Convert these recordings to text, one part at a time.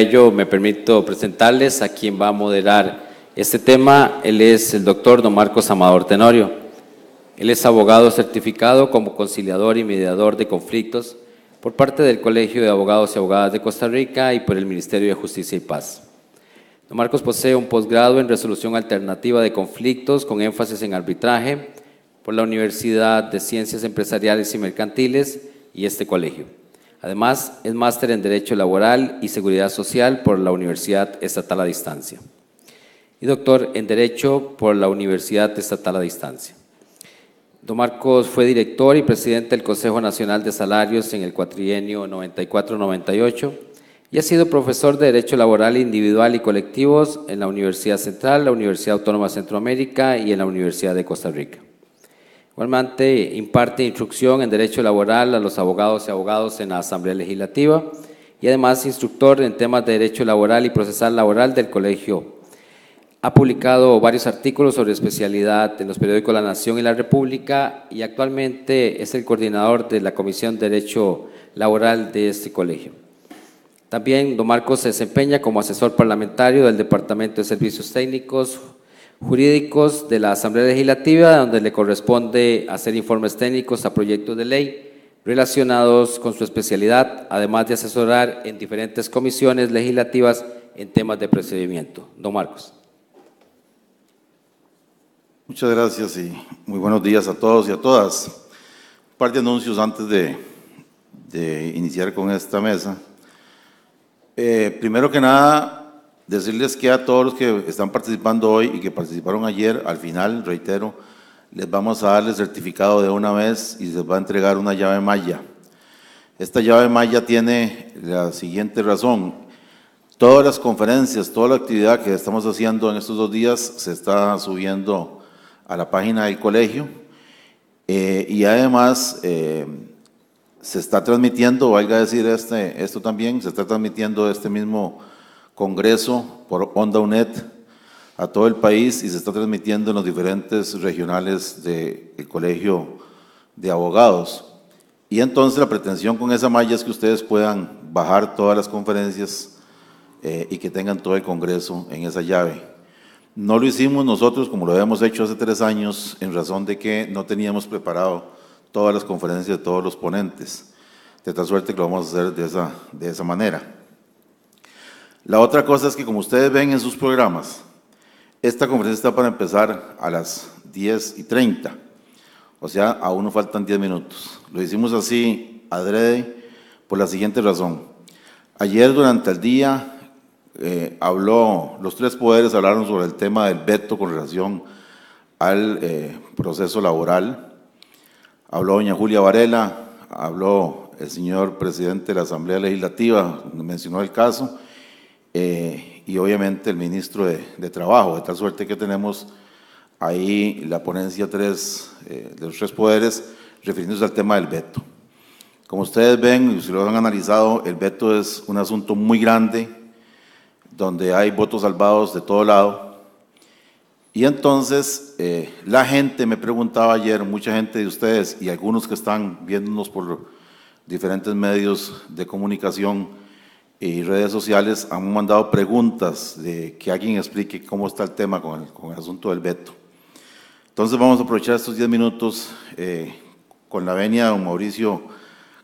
ello, me permito presentarles a quien va a moderar este tema. Él es el doctor don Marcos Amador Tenorio. Él es abogado certificado como conciliador y mediador de conflictos por parte del Colegio de Abogados y Abogadas de Costa Rica y por el Ministerio de Justicia y Paz. Don Marcos posee un posgrado en resolución alternativa de conflictos con énfasis en arbitraje por la Universidad de Ciencias Empresariales y Mercantiles y este colegio. Además, es máster en Derecho Laboral y Seguridad Social por la Universidad Estatal a Distancia y doctor en Derecho por la Universidad Estatal a Distancia. Don Marcos fue director y presidente del Consejo Nacional de Salarios en el cuatrienio 94-98 y ha sido profesor de Derecho Laboral Individual y Colectivos en la Universidad Central, la Universidad Autónoma Centroamérica y en la Universidad de Costa Rica. Actualmente imparte instrucción en Derecho Laboral a los abogados y abogados en la Asamblea Legislativa y además instructor en temas de Derecho Laboral y Procesal Laboral del Colegio. Ha publicado varios artículos sobre especialidad en los periódicos La Nación y La República y actualmente es el coordinador de la Comisión de Derecho Laboral de este colegio. También don Marcos se desempeña como asesor parlamentario del Departamento de Servicios Técnicos, jurídicos de la Asamblea Legislativa, donde le corresponde hacer informes técnicos a proyectos de ley relacionados con su especialidad, además de asesorar en diferentes comisiones legislativas en temas de procedimiento. Don Marcos. Muchas gracias y muy buenos días a todos y a todas. Un par de anuncios antes de, de iniciar con esta mesa. Eh, primero que nada, Decirles que a todos los que están participando hoy y que participaron ayer, al final, reitero, les vamos a dar el certificado de una vez y se les va a entregar una llave malla. Esta llave malla tiene la siguiente razón. Todas las conferencias, toda la actividad que estamos haciendo en estos dos días se está subiendo a la página del colegio eh, y además eh, se está transmitiendo, valga decir este, esto también, se está transmitiendo este mismo Congreso por Onda UNED a todo el país y se está transmitiendo en los diferentes regionales del Colegio de Abogados. Y entonces la pretensión con esa malla es que ustedes puedan bajar todas las conferencias eh, y que tengan todo el Congreso en esa llave. No lo hicimos nosotros como lo habíamos hecho hace tres años en razón de que no teníamos preparado todas las conferencias de todos los ponentes. De tal suerte que lo vamos a hacer de esa, de esa manera. La otra cosa es que como ustedes ven en sus programas, esta conferencia está para empezar a las 10 y 30. O sea, aún nos faltan 10 minutos. Lo hicimos así adrede por la siguiente razón. Ayer durante el día eh, habló, los tres poderes hablaron sobre el tema del veto con relación al eh, proceso laboral. Habló doña Julia Varela, habló el señor presidente de la Asamblea Legislativa, mencionó el caso eh, y obviamente el ministro de, Trabajo. De tal suerte que tenemos ahí la ponencia tres eh, de los tres poderes refiriéndose al tema del veto. Como ustedes ven, y lo han analizado, el veto es un asunto muy grande, donde hay votos salvados de todo lado. Y entonces eh, la gente me preguntaba ayer, mucha gente de ustedes y algunos que están viéndonos por diferentes medios de comunicación, y redes sociales han mandado preguntas de que alguien explique cómo está el tema con el, asunto del veto. Entonces vamos a aprovechar estos 10 minutos eh, con la venia de Mauricio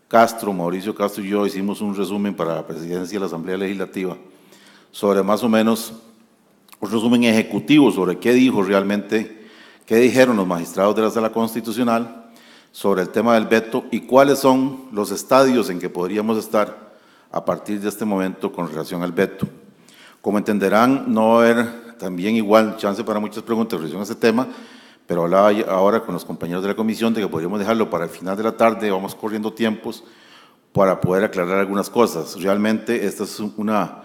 Castro. Mauricio Castro y yo hicimos un resumen para la presidencia de la Asamblea Legislativa sobre más o menos un resumen ejecutivo sobre qué dijo realmente, qué dijeron los magistrados de la Sala Constitucional sobre el tema del veto y cuáles son los estadios en que podríamos estar a partir de este momento con relación al veto. Como entenderán, no haber también igual chance para muchas preguntas en relación a este tema, pero hablaba ahora con los compañeros de la comisión de que podríamos dejarlo para el final de la tarde, vamos corriendo tiempos para poder aclarar algunas cosas. Realmente este es una,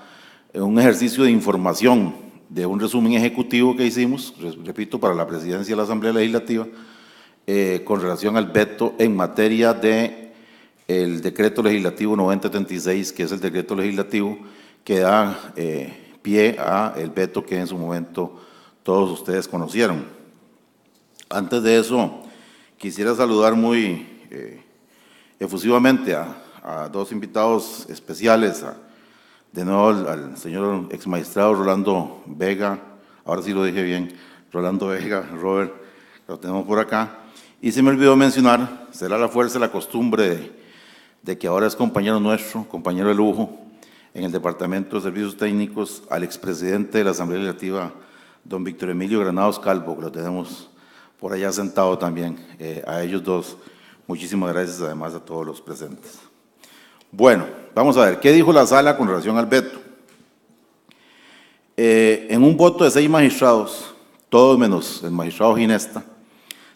un ejercicio de información, de un resumen ejecutivo que hicimos, repito, para la presidencia de la Asamblea Legislativa, eh, con relación al veto en materia de el decreto legislativo 9036, que es el decreto legislativo que da eh, pie a el veto que en su momento todos ustedes conocieron. Antes de eso, quisiera saludar muy eh, efusivamente a, dos invitados especiales, de nuevo al, señor ex magistrado Rolando Vega, ahora sí lo dije bien, Rolando Vega, Robert, lo tenemos por acá, y se me olvidó mencionar, será la fuerza, la costumbre de de que ahora es compañero nuestro, compañero de lujo, en el Departamento de Servicios Técnicos, al expresidente de la Asamblea Legislativa, don Víctor Emilio Granados Calvo, que lo tenemos por allá sentado también, eh, a ellos dos. Muchísimas gracias además a todos los presentes. Bueno, vamos a ver, ¿qué dijo la sala con relación al veto? Eh, en un voto de seis magistrados, todos menos el magistrado Ginesta,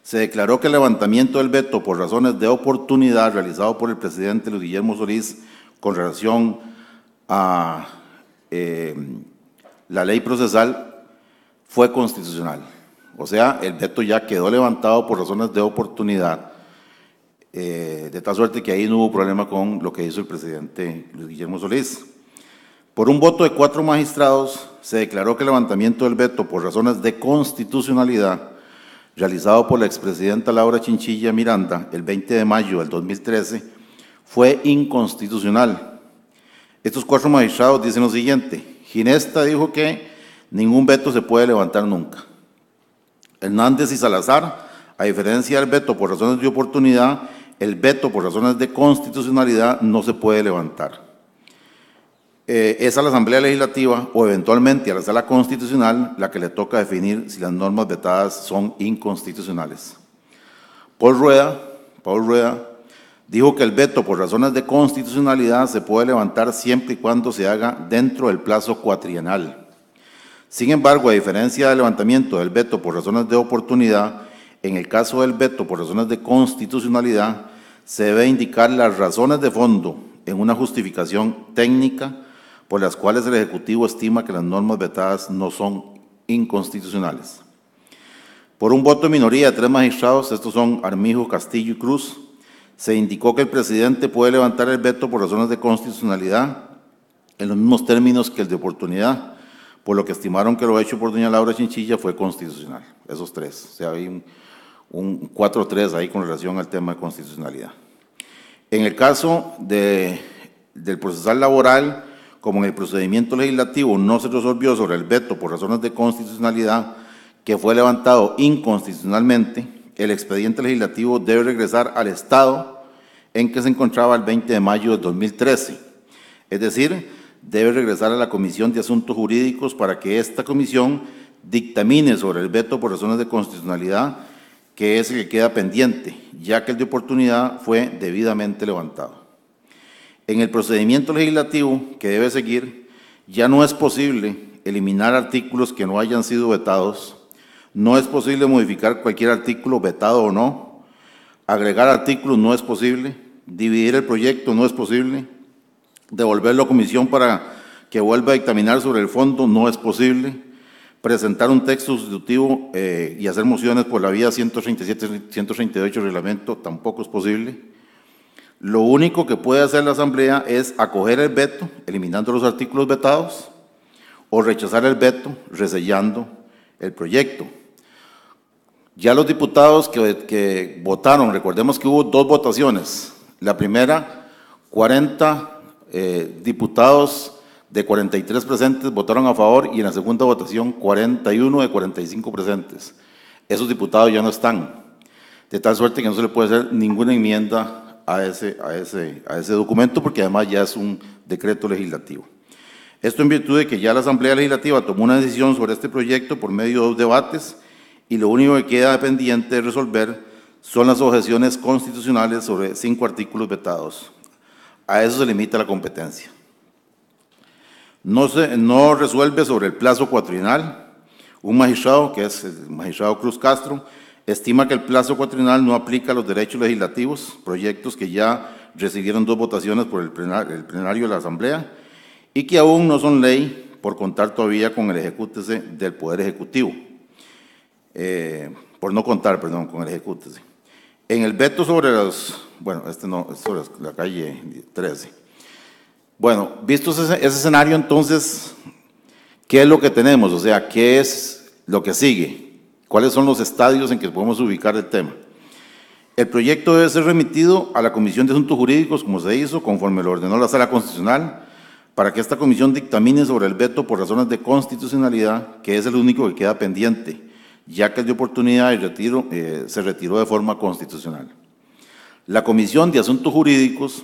se declaró que el levantamiento del veto por razones de oportunidad realizado por el presidente Luis Guillermo Solís con relación a eh, la ley procesal fue constitucional. O sea, el veto ya quedó levantado por razones de oportunidad, eh, de tal suerte que ahí no hubo problema con lo que hizo el presidente Luis Guillermo Solís. Por un voto de cuatro magistrados, se declaró que el levantamiento del veto por razones de constitucionalidad realizado por la expresidenta Laura Chinchilla Miranda el 20 de mayo del 2013, fue inconstitucional. Estos cuatro magistrados dicen lo siguiente. Ginesta dijo que ningún veto se puede levantar nunca. Hernández y Salazar, a diferencia del veto por razones de oportunidad, el veto por razones de constitucionalidad no se puede levantar. Eh, es a la Asamblea Legislativa o eventualmente a la Sala Constitucional la que le toca definir si las normas vetadas son inconstitucionales. Paul Rueda, Paul Rueda dijo que el veto por razones de constitucionalidad se puede levantar siempre y cuando se haga dentro del plazo cuatrienal. Sin embargo, a diferencia del levantamiento del veto por razones de oportunidad, en el caso del veto por razones de constitucionalidad, se debe indicar las razones de fondo en una justificación técnica por las cuales el Ejecutivo estima que las normas vetadas no son inconstitucionales. Por un voto de minoría de tres magistrados, estos son Armijo, Castillo y Cruz, se indicó que el presidente puede levantar el veto por razones de constitucionalidad en los mismos términos que el de oportunidad, por lo que estimaron que lo hecho por doña Laura Chinchilla fue constitucional, esos tres. O sea, hay un, cuatro 4-3 ahí con relación al tema de constitucionalidad. En el caso del procesal laboral, como en el procedimiento legislativo no se resolvió sobre el veto por razones de constitucionalidad que fue levantado inconstitucionalmente, el expediente legislativo debe regresar al estado en que se encontraba el 20 de mayo de 2013. Es decir, debe regresar a la Comisión de Asuntos Jurídicos para que esta comisión dictamine sobre el veto por razones de constitucionalidad, que es el que queda pendiente, ya que el de oportunidad fue debidamente levantado. En el procedimiento legislativo que debe seguir, ya no es posible eliminar artículos que no hayan sido vetados, no es posible modificar cualquier artículo vetado o no, agregar artículos no es posible, dividir el proyecto no es posible, devolverlo a comisión para que vuelva a dictaminar sobre el fondo no es posible, presentar un texto sustitutivo eh, y hacer mociones por la vía 137-138 reglamento tampoco es posible lo único que puede hacer la Asamblea es acoger el veto, eliminando los artículos vetados, o rechazar el veto, resellando el proyecto. Ya los diputados que, que votaron, recordemos que hubo dos votaciones. La primera, 40 eh, diputados de 43 presentes votaron a favor y en la segunda votación 41 de 45 presentes. Esos diputados ya no están, de tal suerte que no se le puede hacer ninguna enmienda a ese, a a ese documento porque además ya es un decreto legislativo. Esto en virtud de que ya la Asamblea Legislativa tomó una decisión sobre este proyecto por medio de dos debates y lo único que queda pendiente de resolver son las objeciones constitucionales sobre cinco artículos vetados. A eso se limita la competencia. No, se, no resuelve sobre el plazo cuatrinal Un magistrado, que es el magistrado Cruz Castro, Estima que el plazo cuatrinal no aplica a los derechos legislativos, proyectos que ya recibieron dos votaciones por el plenario, de la Asamblea y que aún no son ley por contar todavía con el ejecútese del Poder Ejecutivo. Eh, por no contar, perdón, con el ejecútese. En el veto sobre los, bueno, este no, es sobre la calle 13. Bueno, visto ese escenario, entonces, ¿qué es lo que tenemos? O sea, ¿qué es lo que sigue? cuáles son los estadios en que podemos ubicar el tema. El proyecto debe ser remitido a la Comisión de Asuntos Jurídicos, como se hizo, conforme lo ordenó la Sala Constitucional, para que esta comisión dictamine sobre el veto por razones de constitucionalidad, que es el único que queda pendiente, ya que el de oportunidad y retiro, eh, se retiró de forma constitucional. La Comisión de Asuntos Jurídicos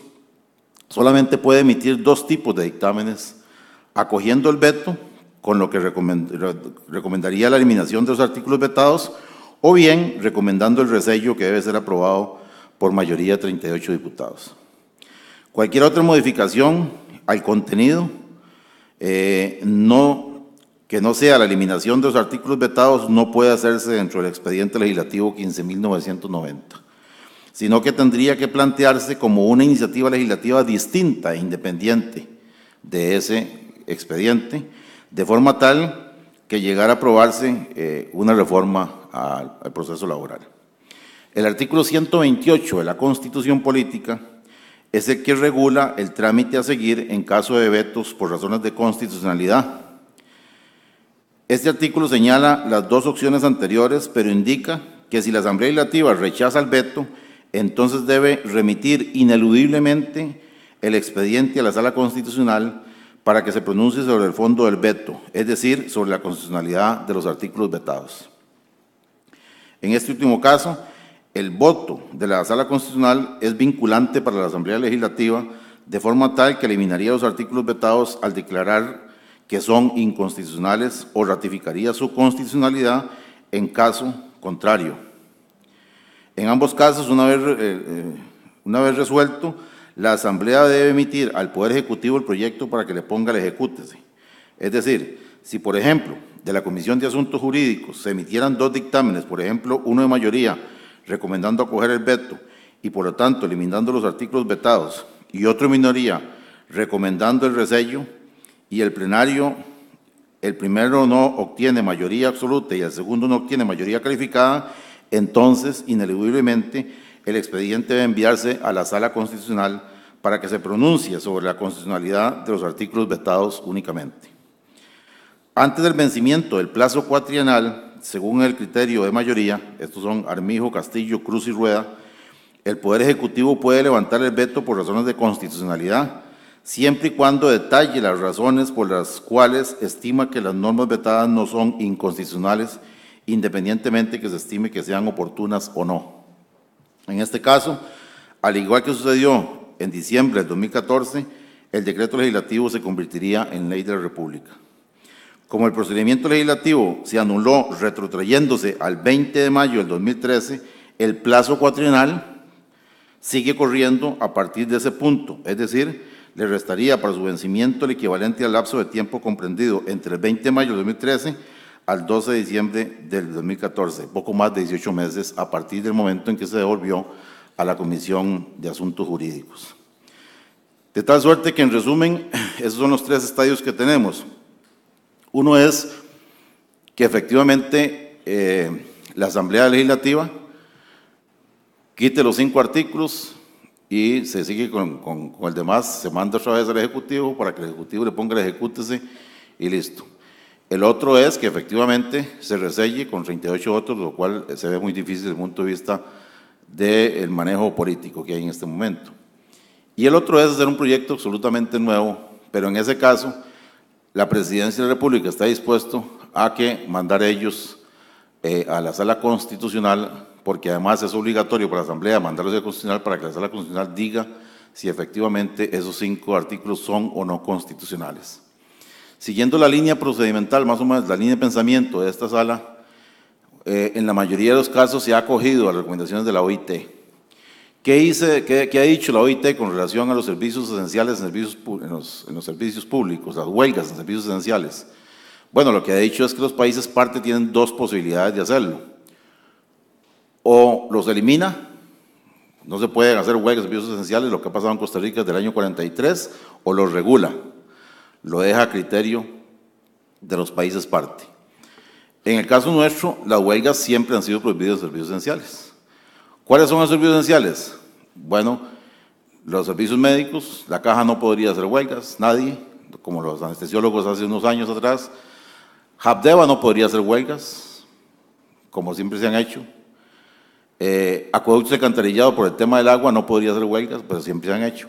solamente puede emitir dos tipos de dictámenes, acogiendo el veto con lo que recomendaría la eliminación de los artículos vetados, o bien recomendando el resello que debe ser aprobado por mayoría de 38 diputados. Cualquier otra modificación al contenido eh, que no sea la eliminación de los artículos vetados no puede hacerse dentro del expediente legislativo 15.990, sino que tendría que plantearse como una iniciativa legislativa distinta e independiente de ese expediente de forma tal que llegara a aprobarse eh, una reforma al, al proceso laboral. El artículo 128 de la Constitución Política es el que regula el trámite a seguir en caso de vetos por razones de constitucionalidad. Este artículo señala las dos opciones anteriores, pero indica que si la Asamblea Legislativa rechaza el veto, entonces debe remitir ineludiblemente el expediente a la Sala Constitucional para que se pronuncie sobre el fondo del veto, es decir, sobre la constitucionalidad de los artículos vetados. En este último caso, el voto de la Sala Constitucional es vinculante para la Asamblea Legislativa de forma tal que eliminaría los artículos vetados al declarar que son inconstitucionales o ratificaría su constitucionalidad en caso contrario. En ambos casos, una vez, eh, eh, una vez resuelto, la Asamblea debe emitir al Poder Ejecutivo el proyecto para que le ponga el ejecútese. Es decir, si por ejemplo de la Comisión de Asuntos Jurídicos se emitieran dos dictámenes, por ejemplo uno de mayoría recomendando acoger el veto y por lo tanto eliminando los artículos vetados y otro de minoría recomendando el resello y el plenario, el primero no obtiene mayoría absoluta y el segundo no obtiene mayoría calificada, entonces ineludiblemente el expediente debe enviarse a la Sala Constitucional para que se pronuncie sobre la constitucionalidad de los artículos vetados únicamente. Antes del vencimiento del plazo cuatrienal, según el criterio de mayoría, estos son Armijo, Castillo, Cruz y Rueda, el Poder Ejecutivo puede levantar el veto por razones de constitucionalidad, siempre y cuando detalle las razones por las cuales estima que las normas vetadas no son inconstitucionales, independientemente que se estime que sean oportunas o no. En este caso, al igual que sucedió en diciembre del 2014, el decreto legislativo se convertiría en ley de la República. Como el procedimiento legislativo se anuló retrotrayéndose al 20 de mayo del 2013, el plazo cuatrienal sigue corriendo a partir de ese punto, es decir, le restaría para su vencimiento el equivalente al lapso de tiempo comprendido entre el 20 de mayo del 2013 al 12 de diciembre del 2014, poco más de 18 meses a partir del momento en que se devolvió a la Comisión de Asuntos Jurídicos. De tal suerte que, en resumen, esos son los tres estadios que tenemos. Uno es que efectivamente eh, la Asamblea Legislativa quite los cinco artículos y se sigue con, el demás, se manda otra vez al Ejecutivo para que el Ejecutivo le ponga el ejecútese y listo. El otro es que efectivamente se reselle con 38 votos, lo cual se ve muy difícil desde el punto de vista del manejo político que hay en este momento. Y el otro es hacer un proyecto absolutamente nuevo, pero en ese caso la Presidencia de la República está dispuesto a que mandar ellos eh, a la Sala Constitucional, porque además es obligatorio para la Asamblea mandarlos a la Constitucional para que la Sala Constitucional diga si efectivamente esos cinco artículos son o no constitucionales. Siguiendo la línea procedimental, más o menos la línea de pensamiento de esta sala, eh, en la mayoría de los casos se ha acogido a las recomendaciones de la OIT. ¿Qué, qué, ha dicho la OIT con relación a los servicios esenciales en, servicios, en, los, servicios públicos, las huelgas en servicios esenciales? Bueno, lo que ha dicho es que los países parte tienen dos posibilidades de hacerlo. O los elimina, no se pueden hacer huelgas en servicios esenciales, lo que ha pasado en Costa Rica desde el año 43, o los regula lo deja a criterio de los países parte. En el caso nuestro, las huelgas siempre han sido prohibidas de servicios esenciales. ¿Cuáles son los servicios esenciales? Bueno, los servicios médicos, la caja no podría hacer huelgas, nadie, como los anestesiólogos hace unos años atrás. Habdeba no podría hacer huelgas, como siempre se han hecho. Eh, acueductos cantarillado por el tema del agua no podría hacer huelgas, pero siempre se han hecho.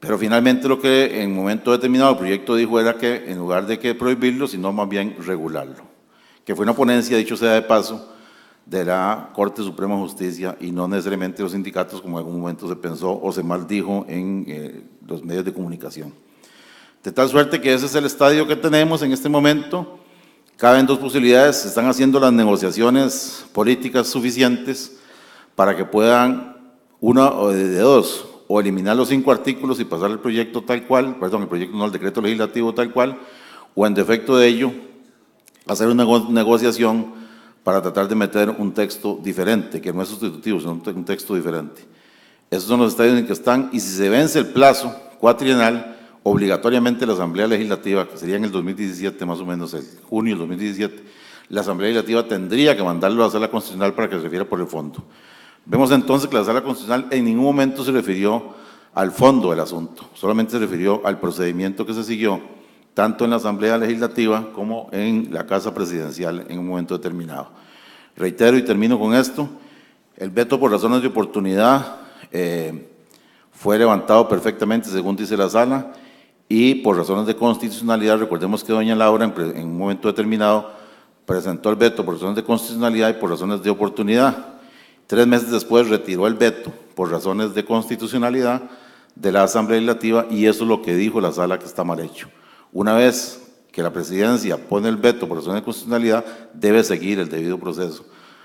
Pero finalmente lo que en un momento determinado el proyecto dijo era que en lugar de que prohibirlo, sino más bien regularlo. Que fue una ponencia, dicho sea de paso, de la Corte Suprema de Justicia y no necesariamente los sindicatos, como en algún momento se pensó o se maldijo en eh, los medios de comunicación. De tal suerte que ese es el estadio que tenemos en este momento. Caben dos posibilidades, se están haciendo las negociaciones políticas suficientes para que puedan, una o de dos, o eliminar los cinco artículos y pasar el proyecto tal cual, perdón, el proyecto no, el decreto legislativo tal cual, o en defecto de ello, hacer una negociación para tratar de meter un texto diferente, que no es sustitutivo, sino un texto diferente. Esos son los estadios en que están, y si se vence el plazo cuatrienal, obligatoriamente la Asamblea Legislativa, que sería en el 2017 más o menos, el junio del 2017, la Asamblea Legislativa tendría que mandarlo a la Constitucional para que se refiera por el fondo. Vemos entonces que la Sala Constitucional en ningún momento se refirió al fondo del asunto, solamente se refirió al procedimiento que se siguió tanto en la Asamblea Legislativa como en la Casa Presidencial en un momento determinado. Reitero y termino con esto, el veto por razones de oportunidad eh, fue levantado perfectamente, según dice la sala, y por razones de constitucionalidad, recordemos que doña Laura en un momento determinado presentó el veto por razones de constitucionalidad y por razones de oportunidad. Tres meses después retiró el veto por razones de constitucionalidad de la Asamblea Legislativa y eso es lo que dijo la sala que está mal hecho. Una vez que la presidencia pone el veto por razones de constitucionalidad, debe seguir el debido proceso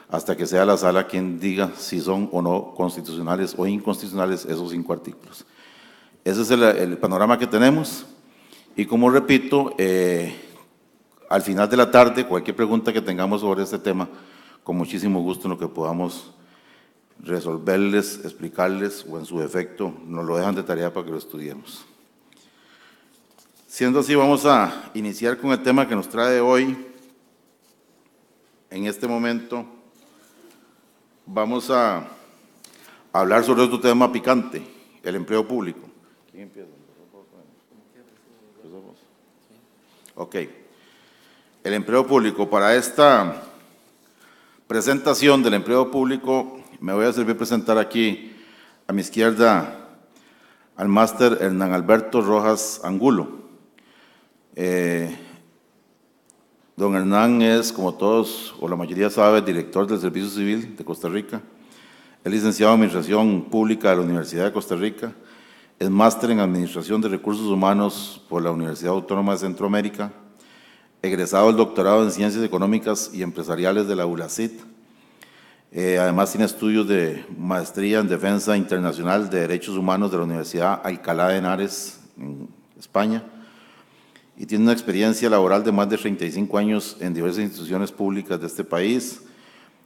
hasta que sea la sala quien diga si son o no constitucionales o inconstitucionales esos cinco artículos. Ese es el, panorama que tenemos y como repito, eh, al final de la tarde, cualquier pregunta que tengamos sobre este tema, con muchísimo gusto en lo que podamos resolverles, explicarles o en su defecto nos lo dejan de tarea para que lo estudiemos. Siendo así, vamos a iniciar con el tema que nos trae hoy. En este momento vamos a hablar sobre otro tema picante, el empleo público. ¿Quién empieza? Ok. El empleo público. Para esta presentación del empleo público me voy a servir presentar aquí a mi izquierda al máster Hernán Alberto Rojas Angulo. Eh, don Hernán es, como todos o la mayoría sabe, director del Servicio Civil de Costa Rica. Es licenciado en Administración Pública de la Universidad de Costa Rica. Es máster en Administración de Recursos Humanos por la Universidad Autónoma de Centroamérica egresado del doctorado en Ciencias Económicas y Empresariales de la ULACIT eh, además tiene estudios de maestría en defensa internacional de derechos humanos de la Universidad Alcalá de Henares, en España, y tiene una experiencia laboral de más de 35 años en diversas instituciones públicas de este país.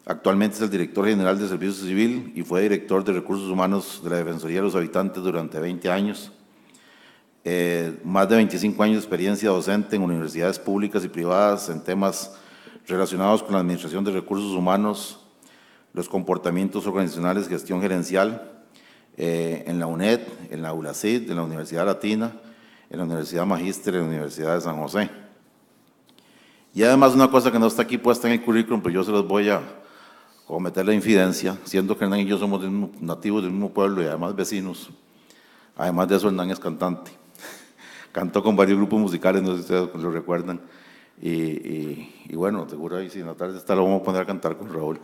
Actualmente es el director general de Servicios Civil y fue director de Recursos Humanos de la Defensoría de los Habitantes durante 20 años. Eh, más de 25 años de experiencia docente en universidades públicas y privadas en temas relacionados con la administración de recursos humanos, los comportamientos organizacionales, gestión gerencial eh, en la UNED, en la ULACID, en la Universidad Latina, en la Universidad Magíster, en la Universidad de San José. Y además una cosa que no está aquí puesta en el currículum, pero pues yo se los voy a cometer la infidencia, siendo que Hernán y yo somos nativos del mismo pueblo y además vecinos. Además de eso, Hernán es cantante. Cantó con varios grupos musicales, no sé si ustedes lo recuerdan. Y, y bueno, seguro ahí si en la tarde está lo vamos a poner a cantar con Raúl.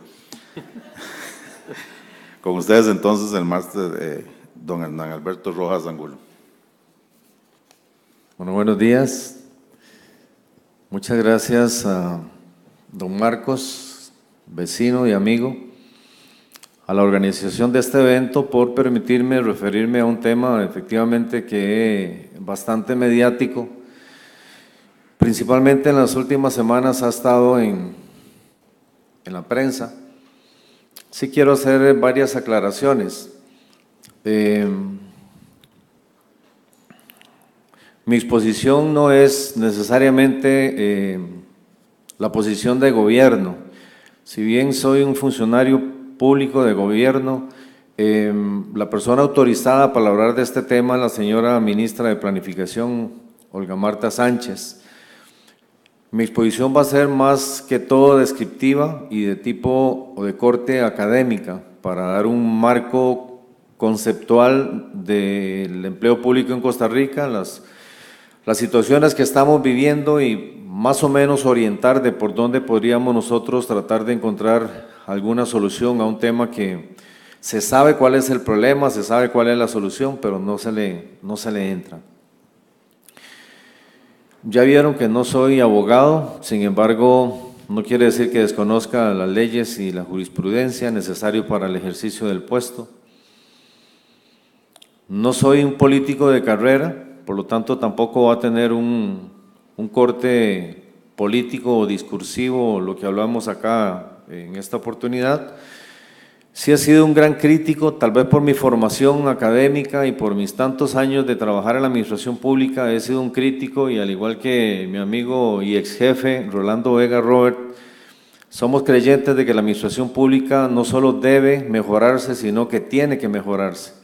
Con ustedes entonces el máster eh, don Alberto Rojas Angulo. Bueno, buenos días. Muchas gracias a don Marcos, vecino y amigo, a la organización de este evento por permitirme referirme a un tema efectivamente que es bastante mediático. Principalmente en las últimas semanas ha estado en, en la prensa Sí quiero hacer varias aclaraciones. Eh, mi exposición no es necesariamente eh, la posición de gobierno. Si bien soy un funcionario público de gobierno, eh, la persona autorizada para hablar de este tema es la señora ministra de Planificación, Olga Marta Sánchez. Mi exposición va a ser más que todo descriptiva y de tipo o de corte académica para dar un marco conceptual del empleo público en Costa Rica, las, situaciones que estamos viviendo y más o menos orientar de por dónde podríamos nosotros tratar de encontrar alguna solución a un tema que se sabe cuál es el problema, se sabe cuál es la solución, pero no se le, no se le entra. Ya vieron que no soy abogado, sin embargo, no quiere decir que desconozca las leyes y la jurisprudencia necesario para el ejercicio del puesto. No soy un político de carrera, por lo tanto tampoco va a tener un, un corte político o discursivo, lo que hablamos acá en esta oportunidad. Sí he sido un gran crítico, tal vez por mi formación académica y por mis tantos años de trabajar en la administración pública, he sido un crítico y al igual que mi amigo y ex jefe Rolando Vega Robert, somos creyentes de que la administración pública no solo debe mejorarse, sino que tiene que mejorarse.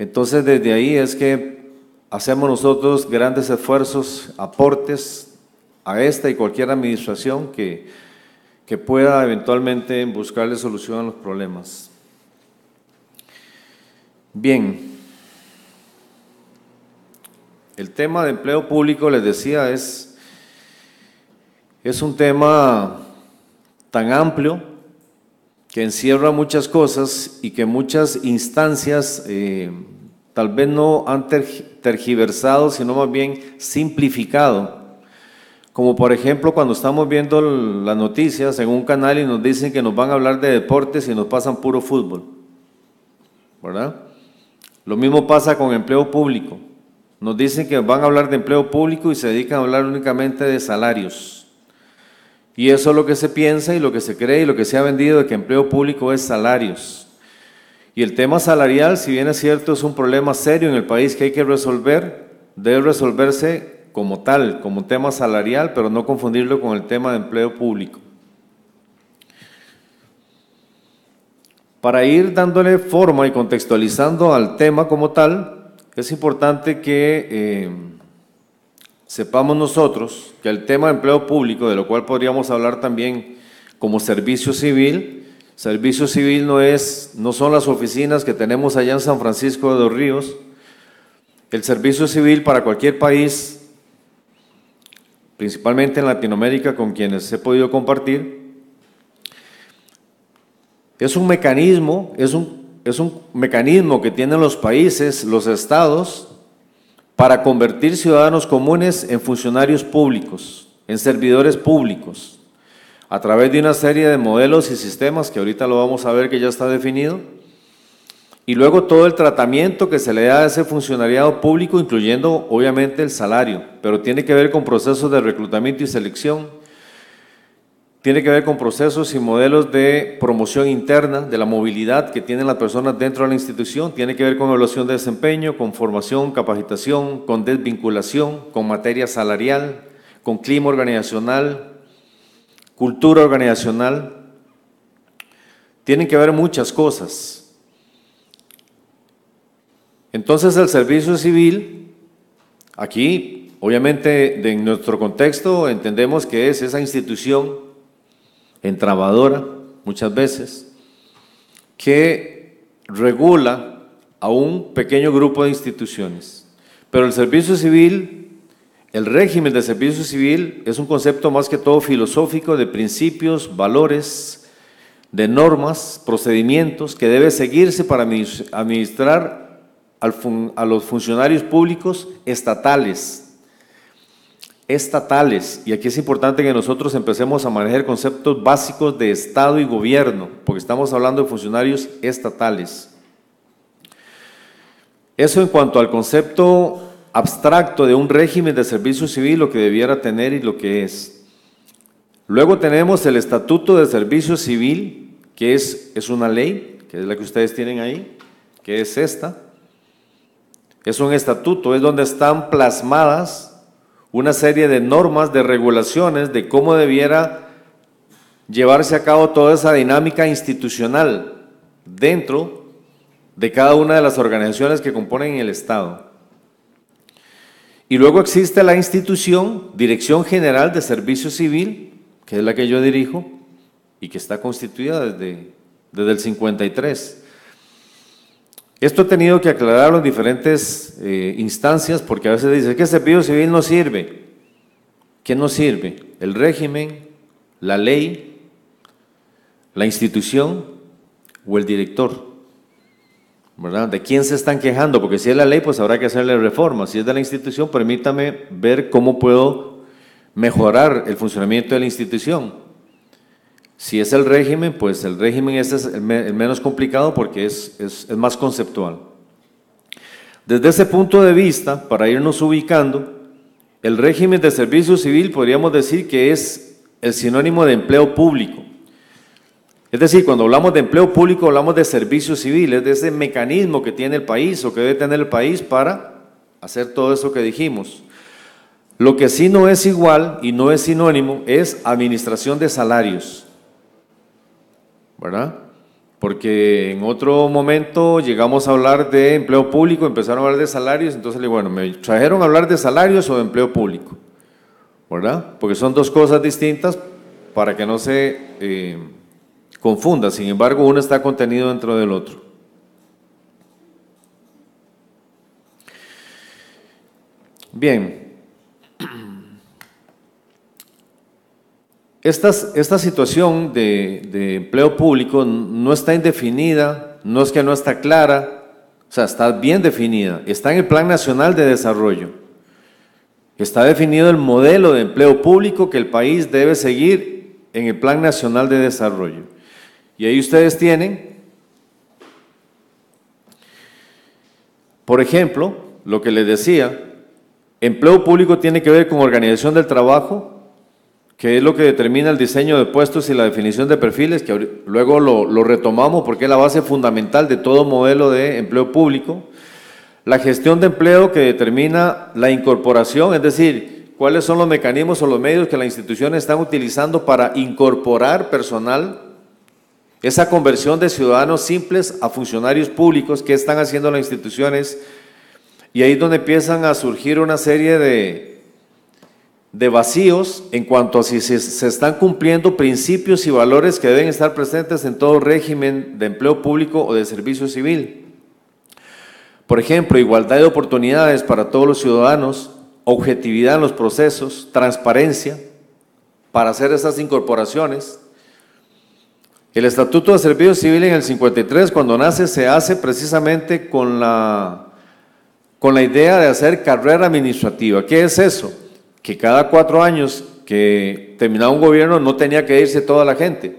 Entonces desde ahí es que hacemos nosotros grandes esfuerzos, aportes a esta y cualquier administración que que pueda eventualmente buscarle solución a los problemas. Bien, el tema de empleo público, les decía, es, es un tema tan amplio que encierra muchas cosas y que muchas instancias eh, tal vez no han tergiversado, sino más bien simplificado como por ejemplo cuando estamos viendo las noticias en un canal y nos dicen que nos van a hablar de deportes y nos pasan puro fútbol. ¿Verdad? Lo mismo pasa con empleo público. Nos dicen que van a hablar de empleo público y se dedican a hablar únicamente de salarios. Y eso es lo que se piensa y lo que se cree y lo que se ha vendido de que empleo público es salarios. Y el tema salarial, si bien es cierto, es un problema serio en el país que hay que resolver, debe resolverse como tal, como tema salarial, pero no confundirlo con el tema de empleo público. Para ir dándole forma y contextualizando al tema como tal, es importante que eh, sepamos nosotros que el tema de empleo público, de lo cual podríamos hablar también como servicio civil, servicio civil no, es, no son las oficinas que tenemos allá en San Francisco de los Ríos. El servicio civil para cualquier país principalmente en Latinoamérica, con quienes he podido compartir, es un mecanismo, es es un mecanismo que tienen los países, los estados, para convertir ciudadanos comunes en funcionarios públicos, en servidores públicos, a través de una serie de modelos y sistemas que ahorita lo vamos a ver que ya está definido y luego todo el tratamiento que se le da a ese funcionariado público, incluyendo obviamente el salario, pero tiene que ver con procesos de reclutamiento y selección, tiene que ver con procesos y modelos de promoción interna, de la movilidad que tienen las personas dentro de la institución, tiene que ver con evaluación de desempeño, con formación, capacitación, con desvinculación, con materia salarial, con clima organizacional, cultura organizacional. Tienen que ver muchas cosas entonces el servicio civil, aquí obviamente en nuestro contexto entendemos que es esa institución entrabadora muchas veces que regula a un pequeño grupo de instituciones. Pero el servicio civil, el régimen de servicio civil es un concepto más que todo filosófico de principios, valores, de normas, procedimientos que debe seguirse para administrar a los funcionarios públicos estatales. Estatales, y aquí es importante que nosotros empecemos a manejar conceptos básicos de Estado y gobierno, porque estamos hablando de funcionarios estatales. Eso en cuanto al concepto abstracto de un régimen de servicio civil, lo que debiera tener y lo que es. Luego tenemos el Estatuto de Servicio Civil, que es, una ley, que es la que ustedes tienen ahí, que es esta es un estatuto, es donde están plasmadas una serie de normas, de regulaciones, de cómo debiera llevarse a cabo toda esa dinámica institucional dentro de cada una de las organizaciones que componen el Estado. Y luego existe la institución, Dirección General de Servicio Civil, que es la que yo dirijo y que está constituida desde, desde el 53. Esto he tenido que aclararlo en diferentes eh, instancias porque a veces dice que el servicio civil no sirve. ¿Qué no sirve? ¿El régimen, la ley, la institución o el director? ¿Verdad? ¿De quién se están quejando? Porque si es la ley, pues habrá que hacerle reformas. Si es de la institución, permítame ver cómo puedo mejorar el funcionamiento de la institución. Si es el régimen, pues el régimen este es el, menos complicado porque es, es más conceptual. Desde ese punto de vista, para irnos ubicando, el régimen de servicio civil podríamos decir que es el sinónimo de empleo público. Es decir, cuando hablamos de empleo público hablamos de servicio civil, es de ese mecanismo que tiene el país o que debe tener el país para hacer todo eso que dijimos. Lo que sí no es igual y no es sinónimo es administración de salarios. ¿verdad? Porque en otro momento llegamos a hablar de empleo público, empezaron a hablar de salarios, entonces le digo, bueno, me trajeron a hablar de salarios o de empleo público, ¿verdad? Porque son dos cosas distintas para que no se eh, confunda, sin embargo, uno está contenido dentro del otro. Bien, esta situación de, de, empleo público no está indefinida, no es que no está clara, o sea, está bien definida, está en el Plan Nacional de Desarrollo. Está definido el modelo de empleo público que el país debe seguir en el Plan Nacional de Desarrollo. Y ahí ustedes tienen, por ejemplo, lo que les decía, empleo público tiene que ver con organización del trabajo, que es lo que determina el diseño de puestos y la definición de perfiles, que luego lo, retomamos porque es la base fundamental de todo modelo de empleo público. La gestión de empleo que determina la incorporación, es decir, cuáles son los mecanismos o los medios que las instituciones están utilizando para incorporar personal esa conversión de ciudadanos simples a funcionarios públicos, que están haciendo las instituciones, y ahí es donde empiezan a surgir una serie de, de vacíos en cuanto a si se, están cumpliendo principios y valores que deben estar presentes en todo régimen de empleo público o de servicio civil. Por ejemplo, igualdad de oportunidades para todos los ciudadanos, objetividad en los procesos, transparencia para hacer esas incorporaciones. El Estatuto de Servicio Civil en el 53, cuando nace, se hace precisamente con la, con la idea de hacer carrera administrativa. ¿Qué es eso? que cada cuatro años que terminaba un gobierno no tenía que irse toda la gente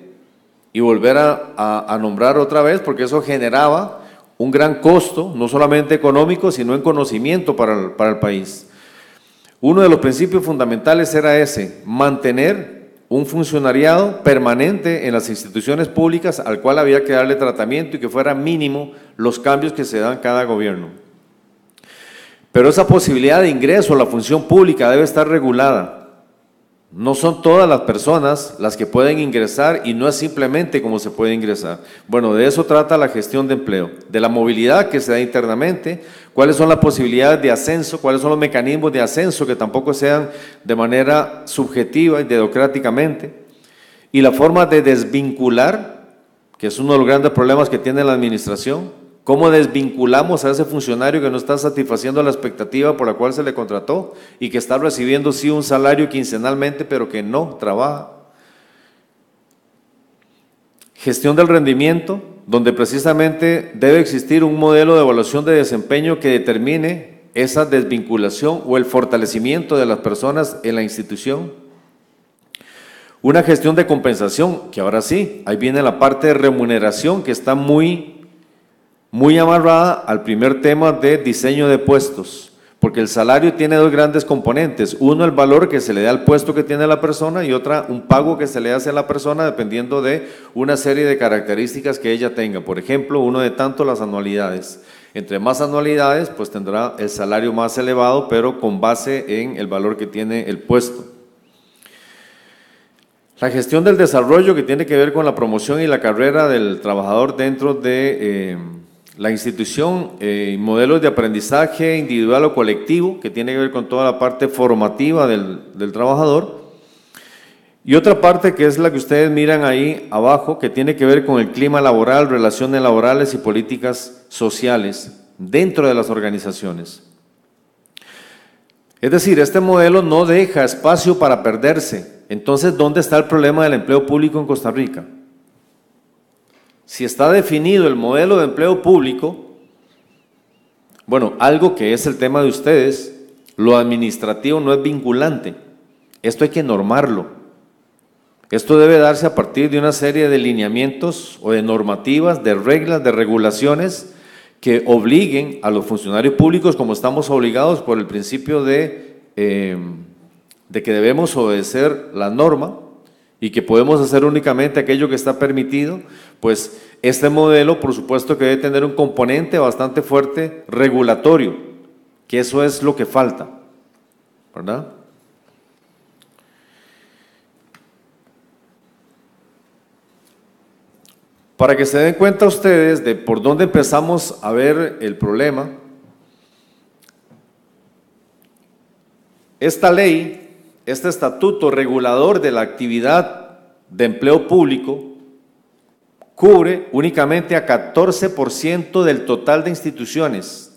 y volver a, nombrar otra vez, porque eso generaba un gran costo, no solamente económico, sino en conocimiento para el, para el país. Uno de los principios fundamentales era ese, mantener un funcionariado permanente en las instituciones públicas al cual había que darle tratamiento y que fuera mínimo los cambios que se dan cada gobierno. Pero esa posibilidad de ingreso a la función pública debe estar regulada. No son todas las personas las que pueden ingresar y no es simplemente como se puede ingresar. Bueno, de eso trata la gestión de empleo, de la movilidad que se da internamente, cuáles son las posibilidades de ascenso, cuáles son los mecanismos de ascenso que tampoco sean de manera subjetiva y democráticamente, y la forma de desvincular, que es uno de los grandes problemas que tiene la administración, ¿Cómo desvinculamos a ese funcionario que no está satisfaciendo la expectativa por la cual se le contrató y que está recibiendo sí un salario quincenalmente, pero que no trabaja? Gestión del rendimiento, donde precisamente debe existir un modelo de evaluación de desempeño que determine esa desvinculación o el fortalecimiento de las personas en la institución. Una gestión de compensación, que ahora sí, ahí viene la parte de remuneración que está muy muy amarrada al primer tema de diseño de puestos, porque el salario tiene dos grandes componentes. Uno, el valor que se le da al puesto que tiene la persona y otra, un pago que se le hace a la persona dependiendo de una serie de características que ella tenga. Por ejemplo, uno de tanto las anualidades. Entre más anualidades, pues tendrá el salario más elevado, pero con base en el valor que tiene el puesto. La gestión del desarrollo que tiene que ver con la promoción y la carrera del trabajador dentro de... Eh, la institución, y eh, modelos de aprendizaje individual o colectivo, que tiene que ver con toda la parte formativa del, del trabajador. Y otra parte que es la que ustedes miran ahí abajo, que tiene que ver con el clima laboral, relaciones laborales y políticas sociales dentro de las organizaciones. Es decir, este modelo no deja espacio para perderse. Entonces, ¿dónde está el problema del empleo público en Costa Rica? si está definido el modelo de empleo público, bueno, algo que es el tema de ustedes, lo administrativo no es vinculante. Esto hay que normarlo. Esto debe darse a partir de una serie de lineamientos o de normativas, de reglas, de regulaciones que obliguen a los funcionarios públicos, como estamos obligados por el principio de, em, de que debemos obedecer la norma y que podemos hacer únicamente aquello que está permitido, pues este modelo, por supuesto, que debe tener un componente bastante fuerte regulatorio, que eso es lo que falta, ¿verdad? Para que se den cuenta ustedes de por dónde empezamos a ver el problema, esta ley, este estatuto regulador de la actividad de empleo público, cubre únicamente a 14% del total de instituciones.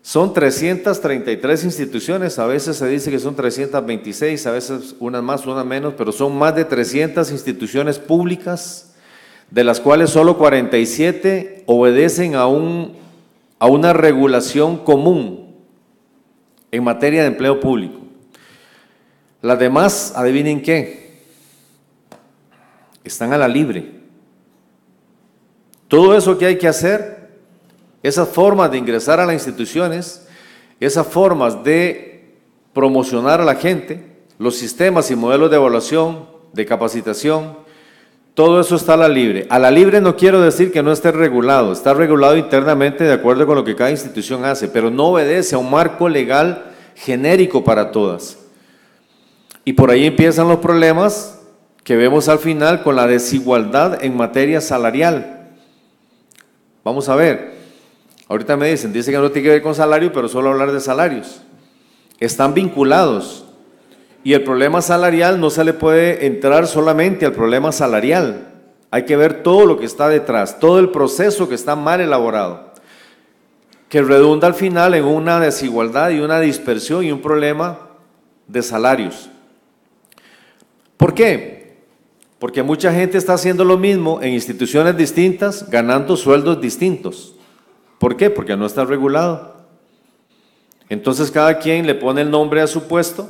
Son 333 instituciones, a veces se dice que son 326, a veces unas más, unas menos, pero son más de 300 instituciones públicas, de las cuales solo 47 obedecen a, un, a una regulación común en materia de empleo público. Las demás, adivinen qué, están a la libre. Todo eso que hay que hacer, esas formas de ingresar a las instituciones, esas formas de promocionar a la gente, los sistemas y modelos de evaluación, de capacitación, todo eso está a la libre. A la libre no quiero decir que no esté regulado, está regulado internamente de acuerdo con lo que cada institución hace, pero no obedece a un marco legal genérico para todas. Y por ahí empiezan los problemas que vemos al final con la desigualdad en materia salarial. Vamos a ver. Ahorita me dicen, dice que no tiene que ver con salario, pero solo hablar de salarios. Están vinculados. Y el problema salarial no se le puede entrar solamente al problema salarial. Hay que ver todo lo que está detrás, todo el proceso que está mal elaborado, que redunda al final en una desigualdad y una dispersión y un problema de salarios. ¿Por qué? Porque mucha gente está haciendo lo mismo en instituciones distintas, ganando sueldos distintos. ¿Por qué? Porque no está regulado. Entonces cada quien le pone el nombre a su puesto,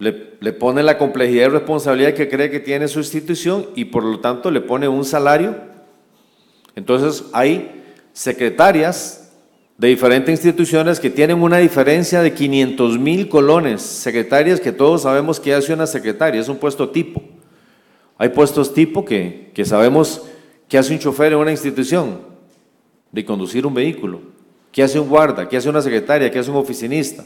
le, pone la complejidad y responsabilidad que cree que tiene su institución y por lo tanto le pone un salario. Entonces hay secretarias de diferentes instituciones que tienen una diferencia de 500 mil colones, secretarias que todos sabemos que hace una secretaria, es un puesto tipo. Hay puestos tipo que, sabemos qué hace un chofer en una institución de conducir un vehículo, qué hace un guarda, qué hace una secretaria, qué hace un oficinista.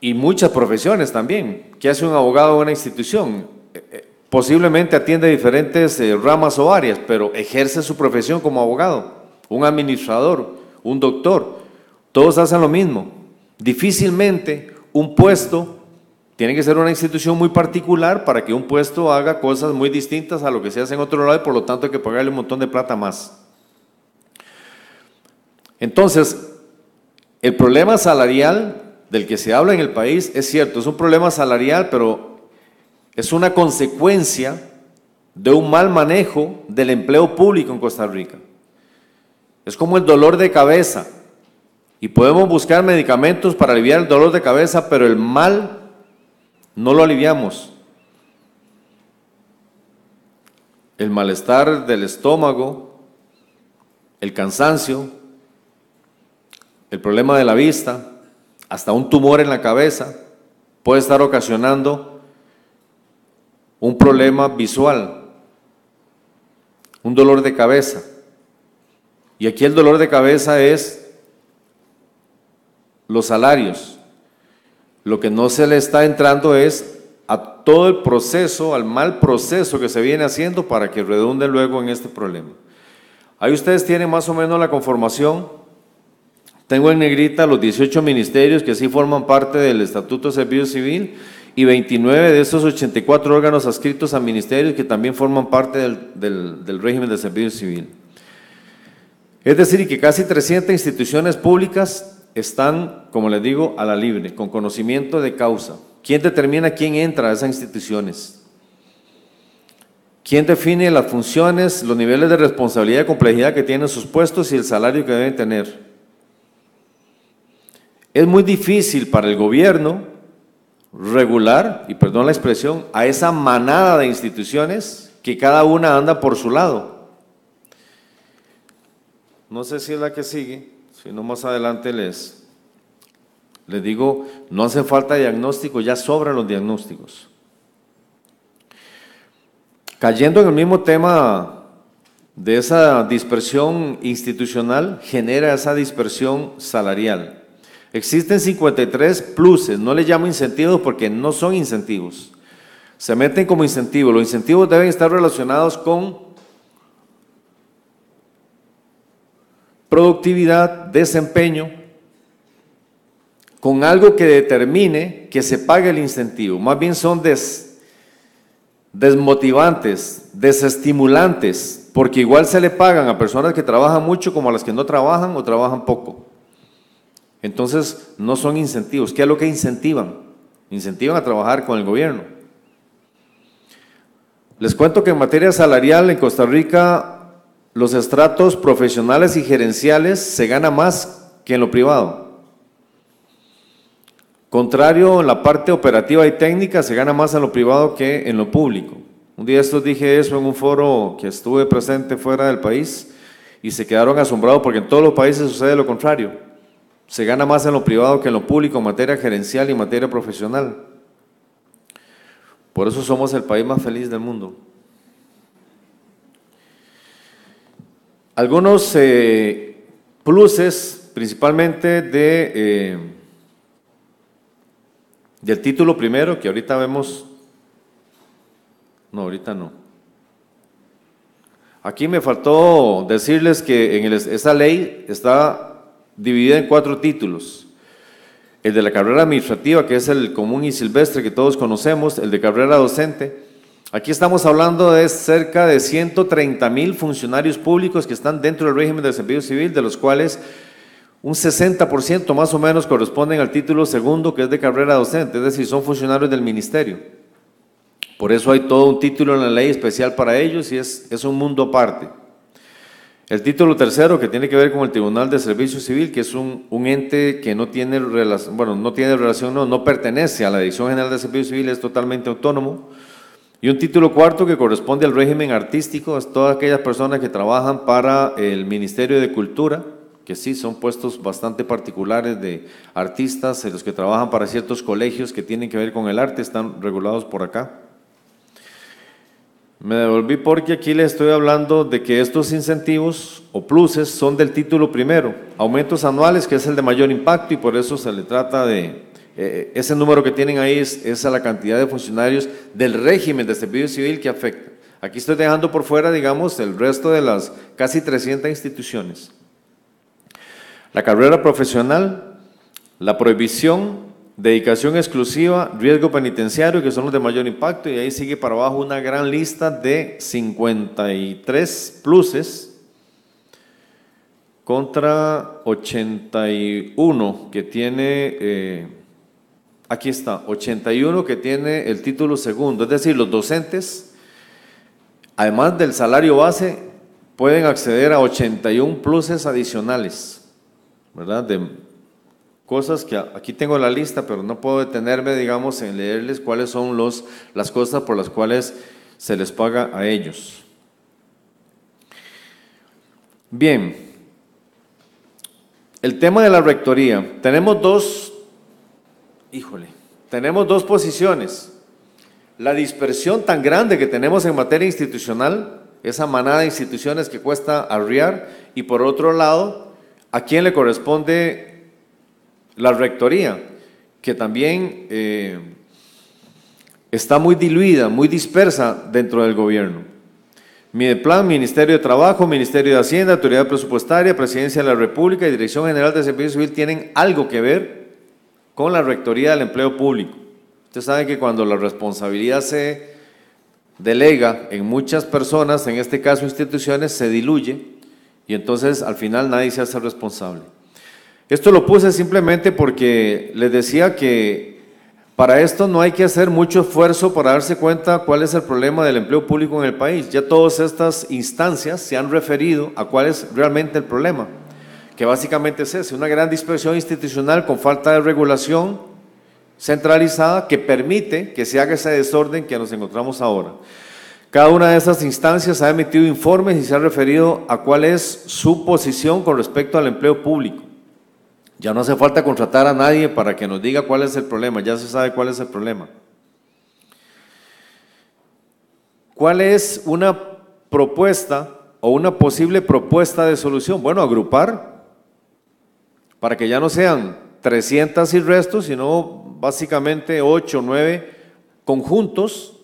Y muchas profesiones también. ¿Qué hace un abogado en una institución? Eh, eh, posiblemente atiende diferentes eh, ramas o áreas, pero ejerce su profesión como abogado, un administrador, un doctor. Todos hacen lo mismo. Difícilmente un puesto tiene que ser una institución muy particular para que un puesto haga cosas muy distintas a lo que se hace en otro lado y por lo tanto hay que pagarle un montón de plata más. Entonces, el problema salarial del que se habla en el país es cierto, es un problema salarial, pero es una consecuencia de un mal manejo del empleo público en Costa Rica. Es como el dolor de cabeza. Y podemos buscar medicamentos para aliviar el dolor de cabeza, pero el mal no lo aliviamos. El malestar del estómago, el cansancio, el problema de la vista, hasta un tumor en la cabeza puede estar ocasionando un problema visual, un dolor de cabeza. Y aquí el dolor de cabeza es los salarios, lo que no se le está entrando es a todo el proceso, al mal proceso que se viene haciendo para que redunde luego en este problema. Ahí ustedes tienen más o menos la conformación. Tengo en negrita los 18 ministerios que sí forman parte del Estatuto de Servicio Civil y 29 de esos 84 órganos adscritos a ministerios que también forman parte del, régimen de servicio civil. Es decir, que casi 300 instituciones públicas están, como les digo, a la libre, con conocimiento de causa. ¿Quién determina quién entra a esas instituciones? ¿Quién define las funciones, los niveles de responsabilidad y complejidad que tienen sus puestos y el salario que deben tener? Es muy difícil para el gobierno regular, y perdón la expresión, a esa manada de instituciones que cada una anda por su lado. No sé si es la que sigue. Si no, más adelante les, les digo, no hace falta diagnóstico, ya sobran los diagnósticos. Cayendo en el mismo tema de esa dispersión institucional, genera esa dispersión salarial. Existen 53 pluses, no les llamo incentivos porque no son incentivos. Se meten como incentivos. Los incentivos deben estar relacionados con productividad, desempeño, con algo que determine que se pague el incentivo. Más bien son desmotivantes, desestimulantes, porque igual se le pagan a personas que trabajan mucho como a las que no trabajan o trabajan poco. Entonces, no son incentivos. ¿Qué es lo que incentivan? Incentivan a trabajar con el gobierno. Les cuento que en materia salarial en Costa Rica los estratos profesionales y gerenciales se gana más que en lo privado. Contrario, en la parte operativa y técnica se gana más en lo privado que en lo público. Un día esto dije eso en un foro que estuve presente fuera del país y se quedaron asombrados porque en todos los países sucede lo contrario. Se gana más en lo privado que en lo público en materia gerencial y en materia profesional. Por eso somos el país más feliz del mundo. Algunos eh, pluses, principalmente de, eh, del título primero, que ahorita vemos. No, ahorita no. Aquí me faltó decirles que en esta ley está dividida en cuatro títulos. El de la carrera administrativa, que es el común y silvestre que todos conocemos, el de carrera docente, Aquí estamos hablando de cerca de 130 mil funcionarios públicos que están dentro del régimen del servicio civil, de los cuales un 60% más o menos corresponden al título segundo, que es de carrera docente, es decir, son funcionarios del ministerio. Por eso hay todo un título en la ley especial para ellos y es, es un mundo aparte. El título tercero, que tiene que ver con el Tribunal de Servicio Civil, que es un, un ente que no tiene relación, bueno, no tiene relación, no, no pertenece a la Dirección General de Servicio Civil, es totalmente autónomo. Y un título cuarto que corresponde al régimen artístico, es todas aquellas personas que trabajan para el Ministerio de Cultura, que sí son puestos bastante particulares de artistas, los que trabajan para ciertos colegios que tienen que ver con el arte, están regulados por acá. Me devolví porque aquí le estoy hablando de que estos incentivos o pluses son del título primero, aumentos anuales, que es el de mayor impacto y por eso se le trata de, eh, eh, ese número que tienen ahí es, la cantidad de funcionarios del régimen de servicio civil que afecta. Aquí estoy dejando por fuera, digamos, el resto de las casi 300 instituciones. La carrera profesional, la prohibición, dedicación exclusiva, riesgo penitenciario, que son los de mayor impacto, y ahí sigue para abajo una gran lista de 53 pluses contra 81 que tiene eh, Aquí está, 81 que tiene el título segundo, es decir, los docentes, además del salario base, pueden acceder a 81 pluses adicionales, ¿verdad? De cosas que aquí tengo la lista, pero no puedo detenerme, digamos, en leerles cuáles son los, las cosas por las cuales se les paga a ellos. Bien, el tema de la rectoría. Tenemos dos, híjole, tenemos dos posiciones. La dispersión tan grande que tenemos en materia institucional, esa manada de instituciones que cuesta arriar, y por otro lado, ¿a quién le corresponde la rectoría? Que también eh, está muy diluida, muy dispersa dentro del gobierno. Mi plan Ministerio de Trabajo, Ministerio de Hacienda, Autoridad Presupuestaria, Presidencia de la República y Dirección General de Servicio Civil tienen algo que ver con la Rectoría del Empleo Público. Ustedes saben que cuando la responsabilidad se delega en muchas personas, en este caso instituciones, se diluye y entonces al final nadie se hace responsable. Esto lo puse simplemente porque les decía que para esto no hay que hacer mucho esfuerzo para darse cuenta cuál es el problema del empleo público en el país. Ya todas estas instancias se han referido a cuál es realmente el problema que básicamente es ese, una gran dispersión institucional con falta de regulación centralizada que permite que se haga ese desorden que nos encontramos ahora. Cada una de esas instancias ha emitido informes y se ha referido a cuál es su posición con respecto al empleo público. Ya no hace falta contratar a nadie para que nos diga cuál es el problema, ya se sabe cuál es el problema. ¿Cuál es una propuesta o una posible propuesta de solución? Bueno, agrupar para que ya no sean 300 y restos, sino básicamente 8 o 9 conjuntos,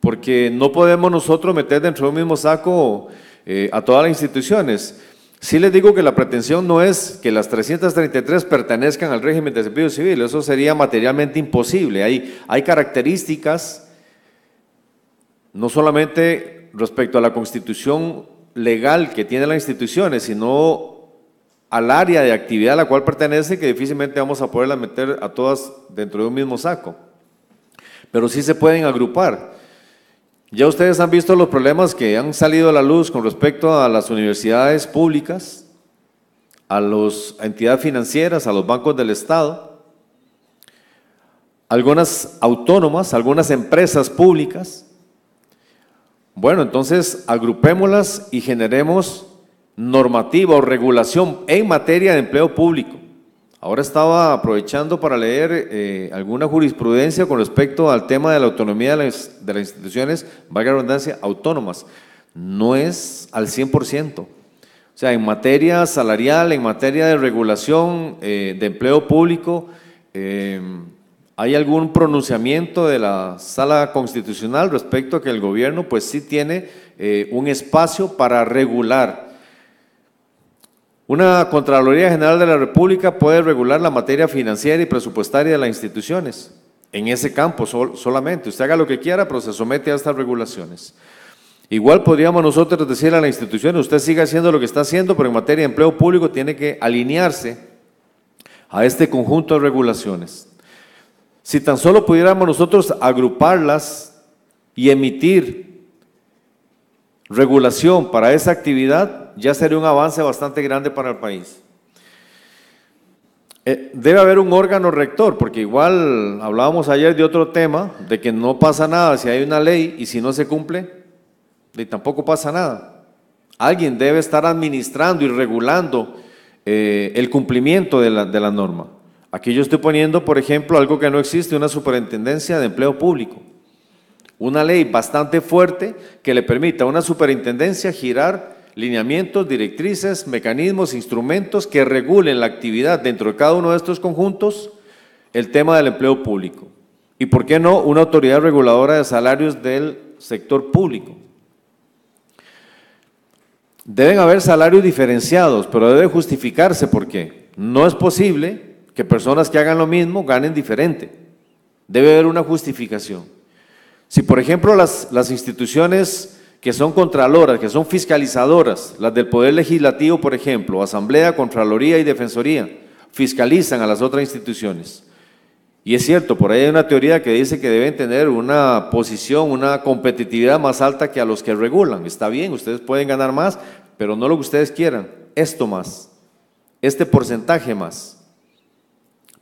porque no podemos nosotros meter dentro de un mismo saco eh, a todas las instituciones. Sí les digo que la pretensión no es que las 333 pertenezcan al régimen de servicio civil, eso sería materialmente imposible. Hay, hay características, no solamente respecto a la constitución legal que tienen las instituciones, sino al área de actividad a la cual pertenece que difícilmente vamos a poderla meter a todas dentro de un mismo saco. Pero sí se pueden agrupar. Ya ustedes han visto los problemas que han salido a la luz con respecto a las universidades públicas, a las entidades financieras, a los bancos del Estado, algunas autónomas, algunas empresas públicas. Bueno, entonces agrupémoslas y generemos normativa o regulación en materia de empleo público. Ahora estaba aprovechando para leer eh, alguna jurisprudencia con respecto al tema de la autonomía de las, instituciones, valga redundancia, autónomas. No es al 100%. O sea, en materia salarial, en materia de regulación eh, de empleo público, eh, ¿hay algún pronunciamiento de la sala constitucional respecto a que el gobierno pues sí tiene un espacio para regular una Contraloría General de la República puede regular la materia financiera y presupuestaria de las instituciones. En ese campo solamente. Usted haga lo que quiera, pero se somete a estas regulaciones. Igual podríamos nosotros decir a la institución, usted siga haciendo lo que está haciendo, pero en materia de empleo público tiene que alinearse a este conjunto de regulaciones. Si tan solo pudiéramos nosotros agruparlas y emitir regulación para esa actividad, ya sería un avance bastante grande para el país. Eh, debe haber un órgano rector, porque igual hablábamos ayer de otro tema, de que no pasa nada si hay una ley y si no se cumple, y tampoco pasa nada. Alguien debe estar administrando y regulando eh, el cumplimiento de la norma. Aquí yo estoy poniendo, por ejemplo, algo que no existe, una superintendencia de empleo público. Una ley bastante fuerte que le permita a una superintendencia girar lineamientos, directrices, mecanismos, instrumentos que regulen la actividad dentro de cada uno de estos conjuntos, el tema del empleo público. Y por qué no una autoridad reguladora de salarios del sector público. Deben haber salarios diferenciados, pero debe justificarse por qué. No es posible que personas que hagan lo mismo ganen diferente. Debe haber una justificación. Si, por ejemplo, las, instituciones que son contraloras, que son fiscalizadoras, las del Poder Legislativo, por ejemplo, Asamblea, Contraloría y Defensoría, fiscalizan a las otras instituciones. Y es cierto, por ahí hay una teoría que dice que deben tener una posición, una competitividad más alta que a los que regulan. Está bien, ustedes pueden ganar más, pero no lo que ustedes quieran, esto más, este porcentaje más,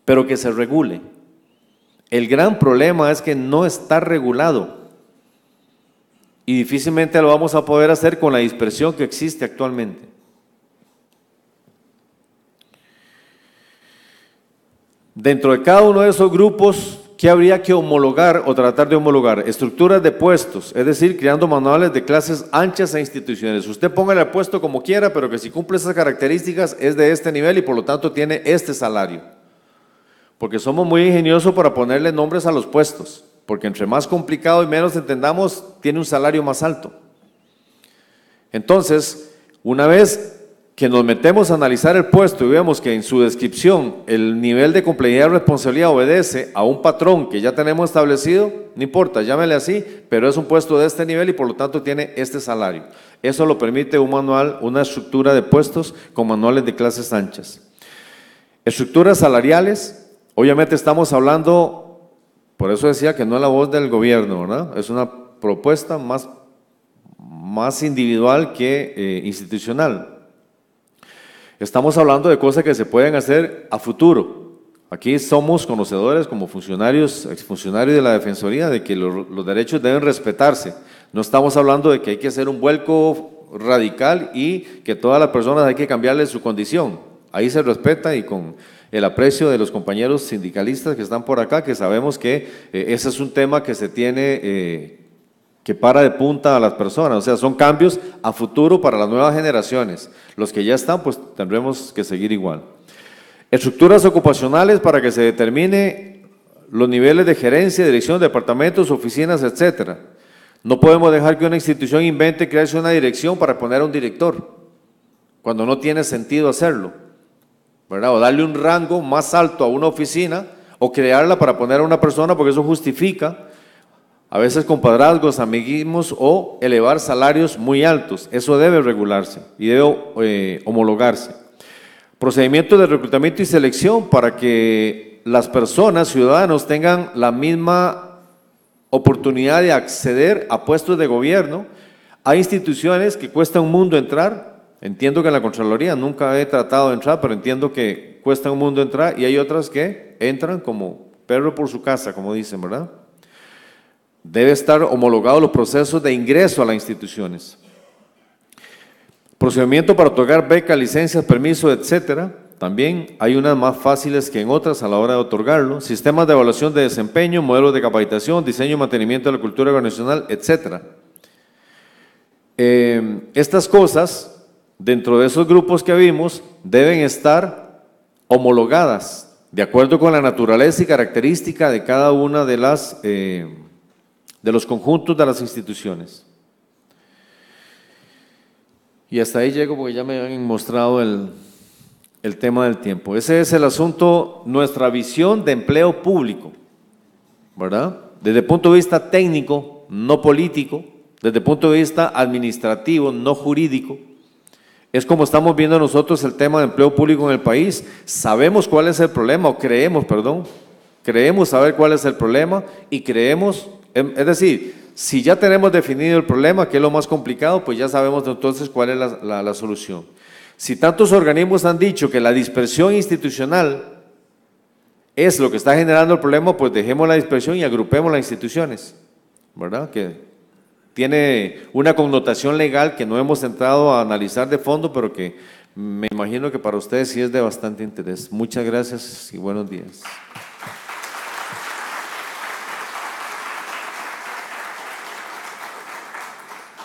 pero que se regule. El gran problema es que no está regulado y difícilmente lo vamos a poder hacer con la dispersión que existe actualmente. Dentro de cada uno de esos grupos, ¿qué habría que homologar o tratar de homologar? Estructuras de puestos, es decir, creando manuales de clases anchas e instituciones. Usted ponga el puesto como quiera, pero que si cumple esas características es de este nivel y por lo tanto tiene este salario. Porque somos muy ingeniosos para ponerle nombres a los puestos, porque entre más complicado y menos entendamos, tiene un salario más alto. Entonces, una vez que nos metemos a analizar el puesto y vemos que en su descripción el nivel de complejidad y responsabilidad obedece a un patrón que ya tenemos establecido, no importa, llámele así, pero es un puesto de este nivel y por lo tanto tiene este salario. Eso lo permite un manual, una estructura de puestos con manuales de clases anchas. Estructuras salariales, Obviamente estamos hablando, por eso decía que no es la voz del gobierno, Es una propuesta más, más individual que eh, institucional. Estamos hablando de cosas que se pueden hacer a futuro. Aquí somos conocedores como funcionarios, exfuncionarios de la Defensoría, de que los, los derechos deben respetarse. No estamos hablando de que hay que hacer un vuelco radical y que todas las personas hay que cambiarle su condición. Ahí se respeta y con el aprecio de los compañeros sindicalistas que están por acá, que sabemos que eh, ese es un tema que se tiene... Eh, que para de punta a las personas. O sea, son cambios a futuro para las nuevas generaciones. Los que ya están, pues tendremos que seguir igual. Estructuras ocupacionales para que se determine los niveles de gerencia, dirección, departamentos, oficinas, etcétera. No podemos dejar que una institución invente crearse una dirección para poner a un director, cuando no tiene sentido hacerlo. O darle un rango más alto a una oficina o crearla para poner a una persona porque eso justifica a veces compadrazgos, amiguismos o elevar salarios muy altos. Eso debe regularse y debe eh, homologarse. Procedimiento de reclutamiento y selección para que las personas, ciudadanos, tengan la misma oportunidad de acceder a puestos de gobierno. Hay instituciones que cuesta un mundo entrar, Entiendo que en la Contraloría nunca he tratado de entrar, pero entiendo que cuesta un mundo entrar y hay otras que entran como perro por su casa, como dicen, ¿verdad? Debe estar homologado los procesos de ingreso a las instituciones. Procedimiento para otorgar becas, licencias, permisos, etcétera. También hay unas más fáciles que en otras a la hora de otorgarlo. Sistemas de evaluación de desempeño, modelos de capacitación, diseño y mantenimiento de la cultura organizacional, etcétera. Eh, estas cosas dentro de esos grupos que vimos, deben estar homologadas, de acuerdo con la naturaleza y característica de cada una de las eh, de los conjuntos de las instituciones. Y hasta ahí llego porque ya me han mostrado el, el tema del tiempo. Ese es el asunto, nuestra visión de empleo público, ¿verdad? Desde punto de vista técnico, no político, desde el punto de vista administrativo, no jurídico, es como estamos viendo nosotros el tema de empleo público en el país. Sabemos cuál es el problema, o creemos, perdón, creemos saber cuál es el problema y creemos, em, es decir, si ya tenemos definido el problema, que es lo más complicado, pues ya sabemos entonces cuál es la, solución. Si tantos organismos han dicho que la dispersión institucional es lo que está generando el problema, pues dejemos la dispersión y agrupemos las instituciones, ¿verdad? Que tiene una connotación legal que no hemos entrado a analizar de fondo, pero que me imagino que para ustedes sí es de bastante interés. Muchas gracias y buenos días.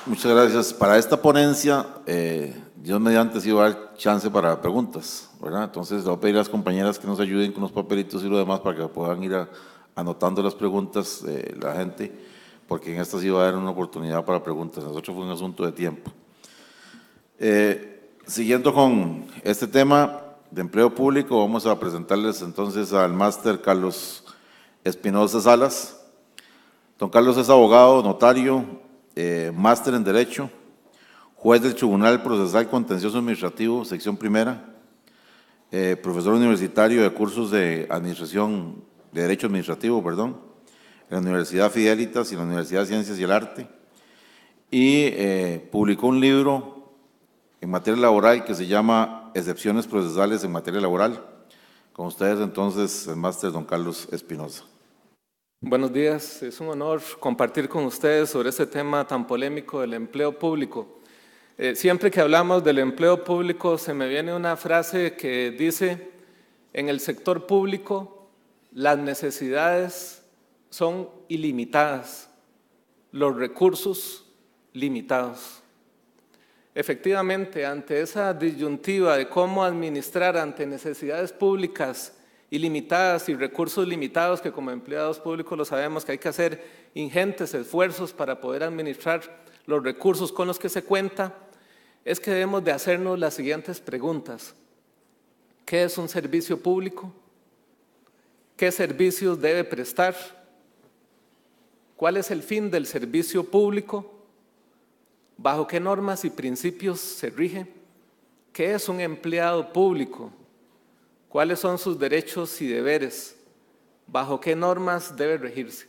Muchas gracias. Para esta ponencia, eh, Dios mediante si va a chance para preguntas, ¿verdad? Entonces, le voy a pedir a las compañeras que nos ayuden con los papelitos y lo demás para que puedan ir anotando las preguntas eh, la gente porque en esta sí va a haber una oportunidad para preguntas. Nosotros fue un asunto de tiempo. Eh, siguiendo con este tema de empleo público, vamos a presentarles entonces al máster Carlos Espinosa Salas. Don Carlos es abogado, notario, eh, máster en Derecho, juez del Tribunal Procesal Contencioso Administrativo, sección primera, eh, profesor universitario de cursos de Administración, de Derecho Administrativo, perdón, la Universidad Fidelitas y la Universidad de Ciencias y el Arte, y eh, publicó un libro en materia laboral que se llama Excepciones procesales en materia laboral. Con ustedes entonces el máster don Carlos Espinosa. Buenos días, es un honor compartir con ustedes sobre este tema tan polémico del empleo público. Eh, siempre que hablamos del empleo público se me viene una frase que dice, en el sector público las necesidades son ilimitadas, los recursos limitados. Efectivamente, ante esa disyuntiva de cómo administrar ante necesidades públicas ilimitadas y recursos limitados, que como empleados públicos lo sabemos que hay que hacer ingentes esfuerzos para poder administrar los recursos con los que se cuenta, es que debemos de hacernos las siguientes preguntas. ¿Qué es un servicio público? ¿Qué servicios debe prestar? ¿Cuál es el fin del servicio público? ¿Bajo qué normas y principios se rige? ¿Qué es un empleado público? ¿Cuáles son sus derechos y deberes? ¿Bajo qué normas debe regirse?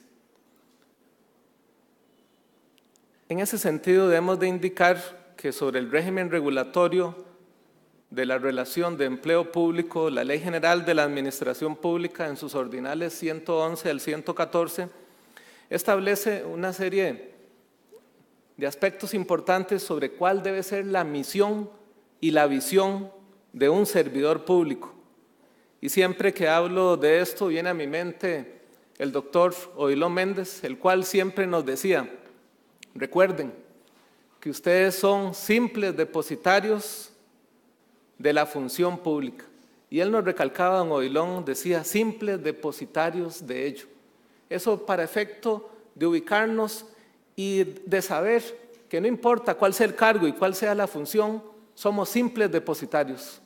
En ese sentido, debemos de indicar que sobre el régimen regulatorio de la relación de empleo público, la Ley General de la Administración Pública en sus ordinales 111 al 114 establece una serie de aspectos importantes sobre cuál debe ser la misión y la visión de un servidor público. Y siempre que hablo de esto viene a mi mente el doctor Odilon Méndez, el cual siempre nos decía, recuerden que ustedes son simples depositarios de la función pública. Y él nos recalcaba, don Odilon decía, simples depositarios de ello. Eso para efecto de ubicarnos y de saber que no importa cuál sea el cargo y cuál sea la función, somos simples depositarios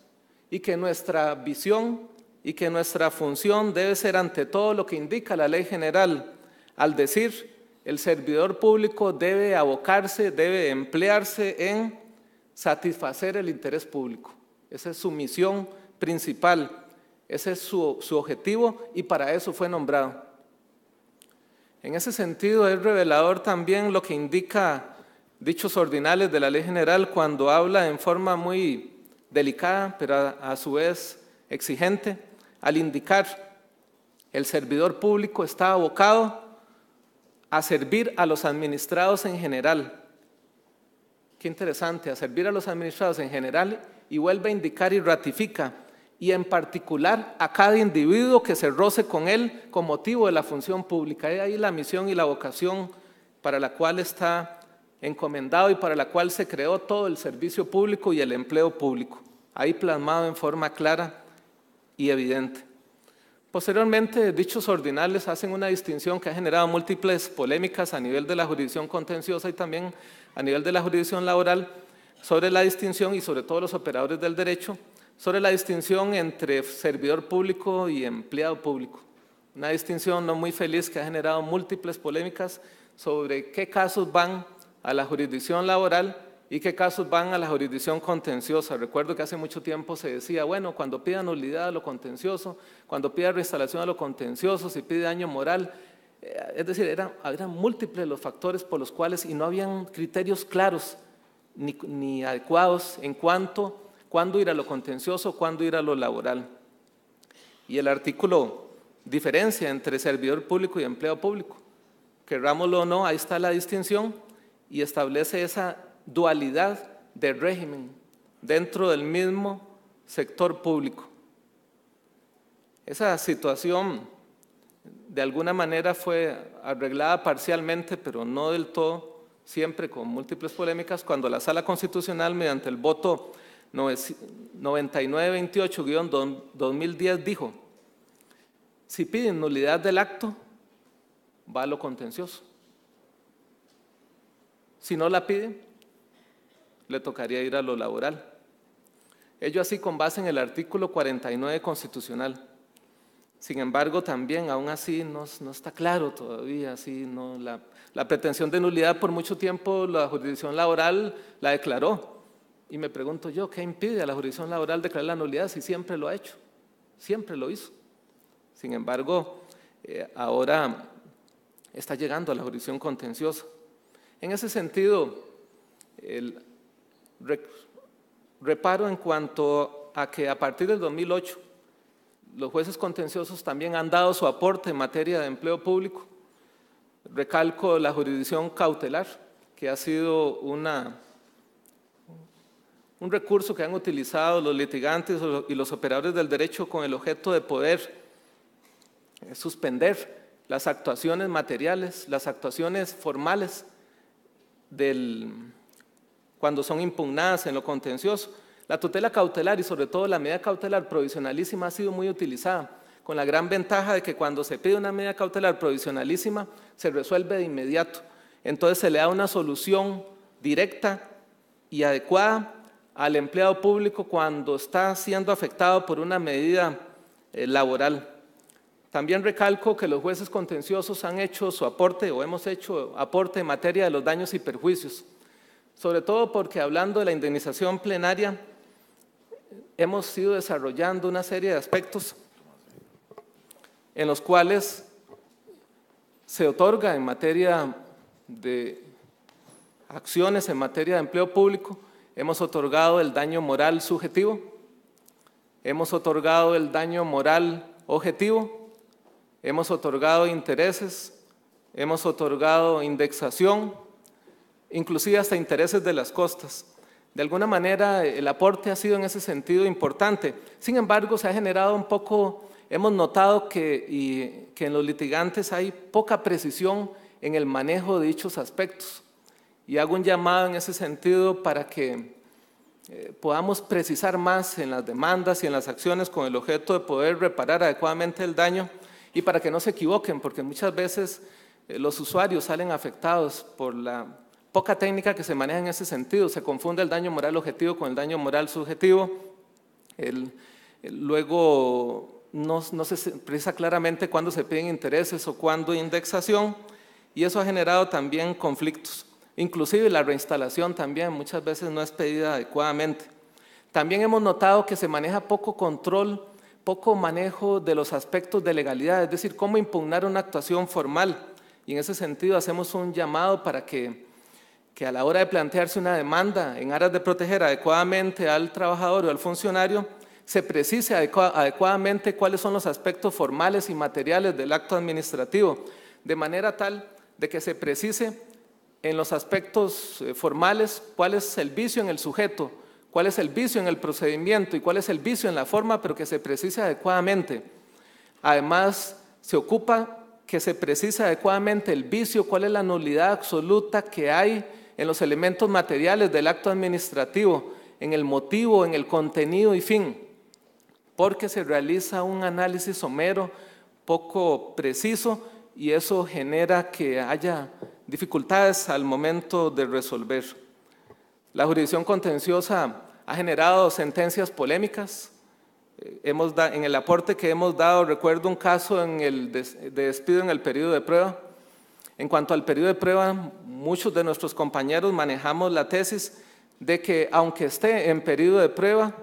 y que nuestra visión y que nuestra función debe ser ante todo lo que indica la ley general, al decir el servidor público debe abocarse, debe emplearse en satisfacer el interés público. Esa es su misión principal, ese es su, su objetivo y para eso fue nombrado. En ese sentido es revelador también lo que indica dichos ordinales de la ley general cuando habla en forma muy delicada, pero a su vez exigente, al indicar el servidor público está abocado a servir a los administrados en general. Qué interesante, a servir a los administrados en general y vuelve a indicar y ratifica y en particular a cada individuo que se roce con él con motivo de la función pública. Y ahí la misión y la vocación para la cual está encomendado y para la cual se creó todo el servicio público y el empleo público, ahí plasmado en forma clara y evidente. Posteriormente, dichos ordinales hacen una distinción que ha generado múltiples polémicas a nivel de la jurisdicción contenciosa y también a nivel de la jurisdicción laboral sobre la distinción y sobre todo los operadores del derecho sobre la distinción entre servidor público y empleado público. Una distinción no muy feliz que ha generado múltiples polémicas sobre qué casos van a la jurisdicción laboral y qué casos van a la jurisdicción contenciosa. Recuerdo que hace mucho tiempo se decía, bueno, cuando pida nulidad a lo contencioso, cuando pida reinstalación a lo contencioso, si pide daño moral, eh, es decir, eran, múltiples los factores por los cuales y no habían criterios claros ni adecuados en cuanto ¿Cuándo ir a lo contencioso? ¿Cuándo ir a lo laboral? Y el artículo diferencia entre servidor público y empleo público. Querrámoslo o no, ahí está la distinción y establece esa dualidad de régimen dentro del mismo sector público. Esa situación de alguna manera fue arreglada parcialmente, pero no del todo, siempre con múltiples polémicas, cuando la Sala Constitucional, mediante el voto 9928-2010 dijo, si piden nulidad del acto, va a lo contencioso. Si no la piden, le tocaría ir a lo laboral. Ello así con base en el artículo 49 constitucional. Sin embargo, también, aún así, no, está claro todavía. Así, no, la, la pretensión de nulidad por mucho tiempo la jurisdicción laboral la declaró, y me pregunto yo, ¿qué impide a la jurisdicción laboral declarar la nulidad si siempre lo ha hecho? Siempre lo hizo. Sin embargo, eh, ahora está llegando a la jurisdicción contenciosa. En ese sentido, reparo en cuanto a que a partir del 2008 los jueces contenciosos también han dado su aporte en materia de empleo público. Recalco la jurisdicción cautelar, que ha sido una un recurso que han utilizado los litigantes y los operadores del derecho con el objeto de poder eh, suspender las actuaciones materiales, las actuaciones formales del, cuando son impugnadas en lo contencioso. La tutela cautelar y sobre todo la medida cautelar provisionalísima ha sido muy utilizada, con la gran ventaja de que cuando se pide una medida cautelar provisionalísima se resuelve de inmediato. Entonces se le da una solución directa y adecuada al empleado público cuando está siendo afectado por una medida eh, laboral. También recalco que los jueces contenciosos han hecho su aporte o hemos hecho aporte en materia de los daños y perjuicios, sobre todo porque hablando de la indemnización plenaria, hemos ido desarrollando una serie de aspectos en los cuales se otorga en materia de acciones en materia de empleo público hemos otorgado el daño moral subjetivo, hemos otorgado el daño moral objetivo, hemos otorgado intereses, hemos otorgado indexación, inclusive hasta intereses de las costas. De alguna manera el aporte ha sido en ese sentido importante. Sin embargo, se ha generado un poco, hemos notado que, que en los litigantes hay poca precisión en el manejo de dichos aspectos. Y hago un llamado en ese sentido para que eh, podamos precisar más en las demandas y en las acciones con el objeto de poder reparar adecuadamente el daño y para que no se equivoquen, porque muchas veces eh, los usuarios salen afectados por la poca técnica que se maneja en ese sentido. Se confunde el daño moral objetivo con el daño moral subjetivo. luego no, no se precisa claramente cuándo se piden intereses o cuándo indexación y eso ha generado también conflictos. Inclusive la reinstalación también muchas veces no es pedida adecuadamente. También hemos notado que se maneja poco control, poco manejo de los aspectos de legalidad, es decir, cómo impugnar una actuación formal. Y en ese sentido hacemos un llamado para que, que a la hora de plantearse una demanda en aras de proteger adecuadamente al trabajador o al funcionario, se precise adecuadamente cuáles son los aspectos formales y materiales del acto administrativo, de manera tal de que se precise en los aspectos eh, formales cuál es el vicio en el sujeto, cuál es el vicio en el procedimiento y cuál es el vicio en la forma, pero que se precise adecuadamente. Además, se ocupa que se precise adecuadamente el vicio, cuál es la nulidad absoluta que hay en los elementos materiales del acto administrativo, en el motivo, en el contenido y fin, porque se realiza un análisis somero poco preciso y eso genera que haya dificultades al momento de resolver. La jurisdicción contenciosa ha generado sentencias polémicas. Eh, hemos en el aporte que hemos dado, recuerdo un caso en el de despido en el periodo de prueba. En cuanto al periodo de prueba, muchos de nuestros compañeros manejamos la tesis de que aunque esté en periodo de prueba,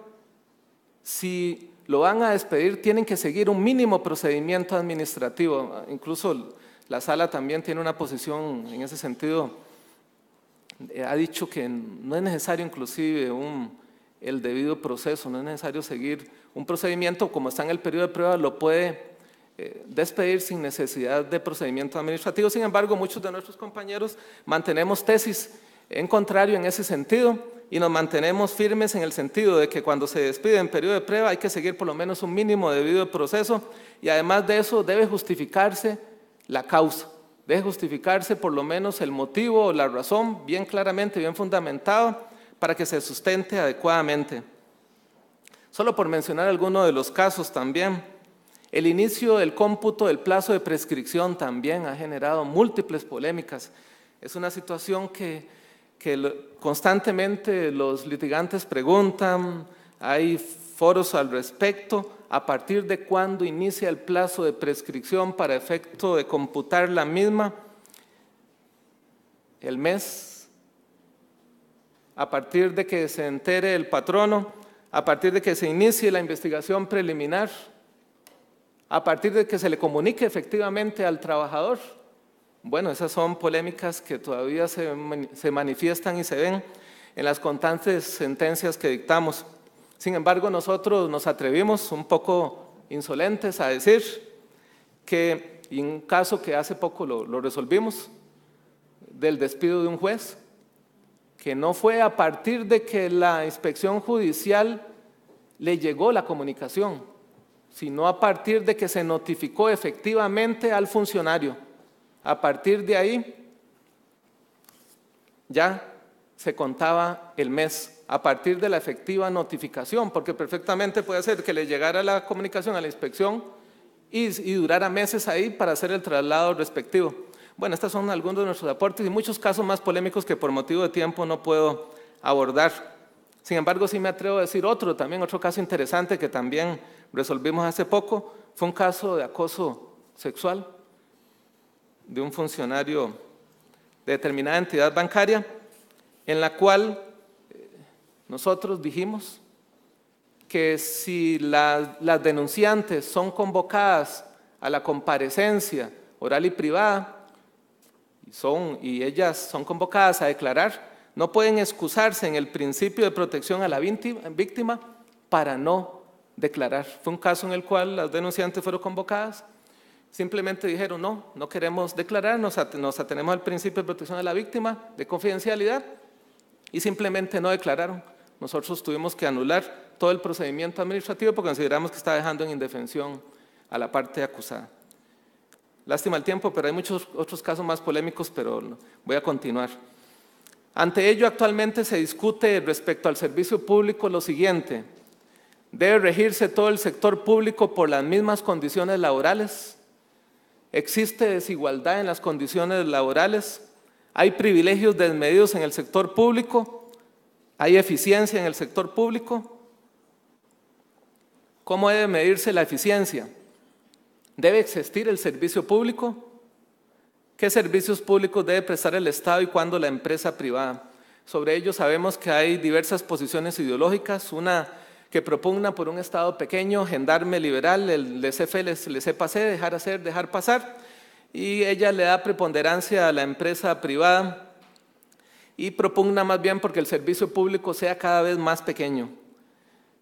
si lo van a despedir, tienen que seguir un mínimo procedimiento administrativo. Incluso la sala también tiene una posición en ese sentido. Eh, ha dicho que no es necesario inclusive el debido proceso, no es necesario seguir un procedimiento como está en el periodo de prueba, lo puede eh, despedir sin necesidad de procedimiento administrativo. Sin embargo, muchos de nuestros compañeros mantenemos tesis en contrario en ese sentido y nos mantenemos firmes en el sentido de que cuando se despide en periodo de prueba hay que seguir por lo menos un mínimo debido proceso y además de eso debe justificarse la causa. Debe justificarse por lo menos el motivo o la razón bien claramente, bien fundamentado, para que se sustente adecuadamente. Solo por mencionar algunos de los casos también, el inicio del cómputo del plazo de prescripción también ha generado múltiples polémicas. Es una situación que, que constantemente los litigantes preguntan, hay foros al respecto, a partir de cuándo inicia el plazo de prescripción para efecto de computar la misma, el mes, a partir de que se entere el patrono, a partir de que se inicie la investigación preliminar, a partir de que se le comunique efectivamente al trabajador. Bueno, esas son polémicas que todavía se, se manifiestan y se ven en las constantes sentencias que dictamos. Sin embargo, nosotros nos atrevimos un poco insolentes a decir que, en un caso que hace poco lo, lo resolvimos, del despido de un juez, que no fue a partir de que la inspección judicial le llegó la comunicación, sino a partir de que se notificó efectivamente al funcionario. A partir de ahí ya se contaba el mes a partir de la efectiva notificación, porque perfectamente puede ser que le llegara la comunicación a la inspección y, durara meses ahí para hacer el traslado respectivo. Bueno, estos son algunos de nuestros aportes y muchos casos más polémicos que por motivo de tiempo no puedo abordar. Sin embargo, sí me atrevo a decir otro, también otro caso interesante que también resolvimos hace poco, fue un caso de acoso sexual de un funcionario de determinada entidad bancaria, en la cual nosotros dijimos que si las denunciantes son convocadas a la comparecencia oral y privada, y ellas son convocadas a declarar, no pueden excusarse en el principio de protección a la víctima para no declarar. Fue un caso en el cual las denunciantes fueron convocadas, simplemente dijeron, no, no queremos declarar, nos, atenemos al principio de protección a la víctima, de confidencialidad, y simplemente no declararon nosotros tuvimos que anular todo el procedimiento administrativo porque consideramos que está dejando en indefensión a la parte acusada. Lástima el tiempo, pero hay muchos otros casos más polémicos, pero voy a continuar. Ante ello, actualmente se discute respecto al servicio público lo siguiente. Debe regirse todo el sector público por las mismas condiciones laborales. Existe desigualdad en las condiciones laborales. Hay privilegios desmedidos en el sector público ¿Hay eficiencia en el sector público? ¿Cómo debe medirse la eficiencia? ¿Debe existir el servicio público? ¿Qué servicios públicos debe prestar el Estado y cuándo la empresa privada? Sobre ello sabemos que hay diversas posiciones ideológicas, una que propugna por un Estado pequeño, gendarme liberal, el e laissez el dejar hacer, dejar pasar, y ella le da preponderancia a la empresa privada y propugna más bien porque el servicio público sea cada vez más pequeño.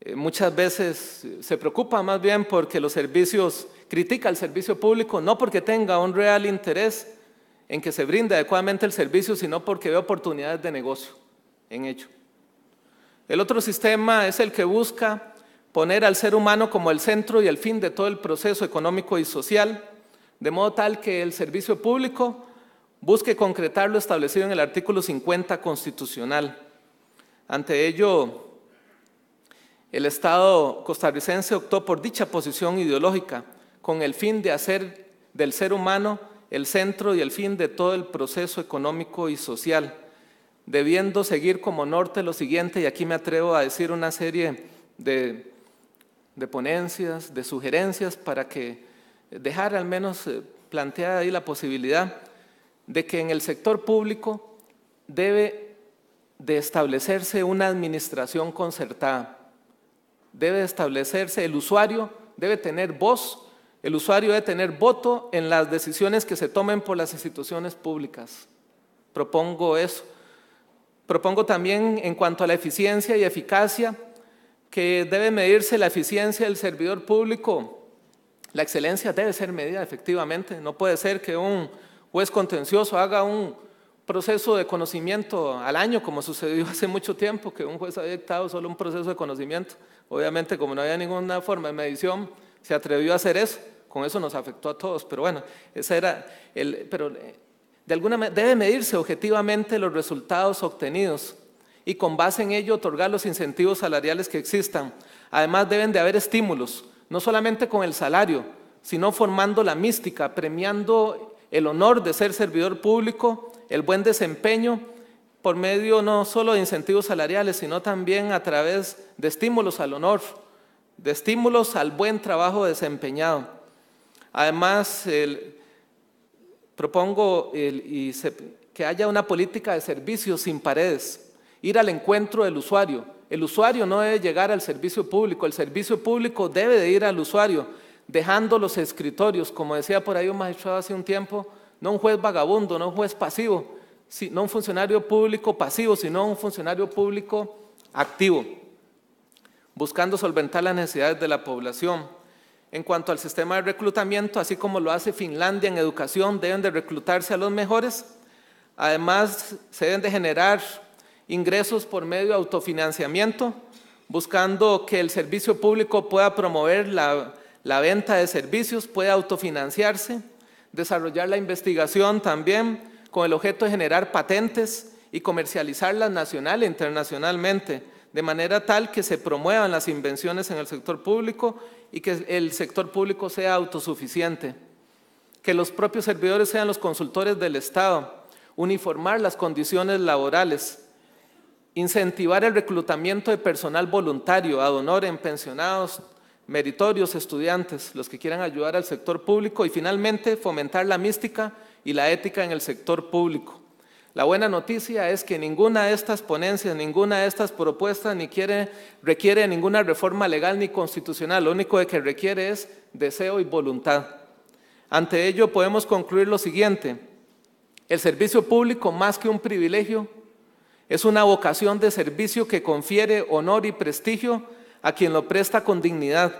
Eh, muchas veces se preocupa más bien porque los servicios, critica al servicio público, no porque tenga un real interés en que se brinde adecuadamente el servicio, sino porque ve oportunidades de negocio en ello. El otro sistema es el que busca poner al ser humano como el centro y el fin de todo el proceso económico y social, de modo tal que el servicio público busque concretar lo establecido en el artículo 50 constitucional. Ante ello, el Estado costarricense optó por dicha posición ideológica con el fin de hacer del ser humano el centro y el fin de todo el proceso económico y social, debiendo seguir como norte lo siguiente, y aquí me atrevo a decir una serie de, ponencias, de sugerencias para que dejar al menos eh, planteada ahí la posibilidad de que en el sector público debe de establecerse una administración concertada, debe establecerse el usuario, debe tener voz, el usuario debe tener voto en las decisiones que se tomen por las instituciones públicas. Propongo eso. Propongo también en cuanto a la eficiencia y eficacia que debe medirse la eficiencia del servidor público. La excelencia debe ser medida efectivamente. No puede ser que un juez contencioso haga un proceso de conocimiento al año, como sucedió hace mucho tiempo, que un juez ha dictado solo un proceso de conocimiento. Obviamente, como no había ninguna forma de medición, se atrevió a hacer eso. Con eso nos afectó a todos, pero bueno, esa era el... Pero eh, de alguna debe medirse objetivamente los resultados obtenidos y con base en ello otorgar los incentivos salariales que existan. Además deben de haber estímulos, no solamente con el salario, sino formando la mística, premiando el honor de ser servidor público, el buen desempeño por medio no solo de incentivos salariales, sino también a través de estímulos al honor, de estímulos al buen trabajo desempeñado. Además, propongo que haya una política de servicio sin paredes, ir al encuentro del usuario. El usuario no debe llegar al servicio público, el servicio público debe de ir al usuario dejando los escritorios, como decía por ahí un magistrado hace un tiempo, no un juez vagabundo, no un juez pasivo, no un funcionario público pasivo, sino un funcionario público activo, buscando solventar las necesidades de la población. En cuanto al sistema de reclutamiento, así como lo hace Finlandia en educación, deben de reclutarse a los mejores. Además, se deben de generar ingresos por medio de autofinanciamiento, buscando que el servicio público pueda promover la la venta de servicios puede autofinanciarse, desarrollar la investigación también con el objeto de generar patentes y comercializarlas nacional e internacionalmente, de manera tal que se promuevan las invenciones en el sector público y que el sector público sea autosuficiente, que los propios servidores sean los consultores del Estado, uniformar las condiciones laborales, incentivar el reclutamiento de personal voluntario ad en pensionados, meritorios estudiantes, los que quieran ayudar al sector público y finalmente fomentar la mística y la ética en el sector público. La buena noticia es que ninguna de estas ponencias, ninguna de estas propuestas ni quiere, requiere ninguna reforma legal ni constitucional, lo único que requiere es deseo y voluntad. Ante ello podemos concluir lo siguiente, el servicio público más que un privilegio es una vocación de servicio que confiere honor y prestigio a quien lo presta con dignidad.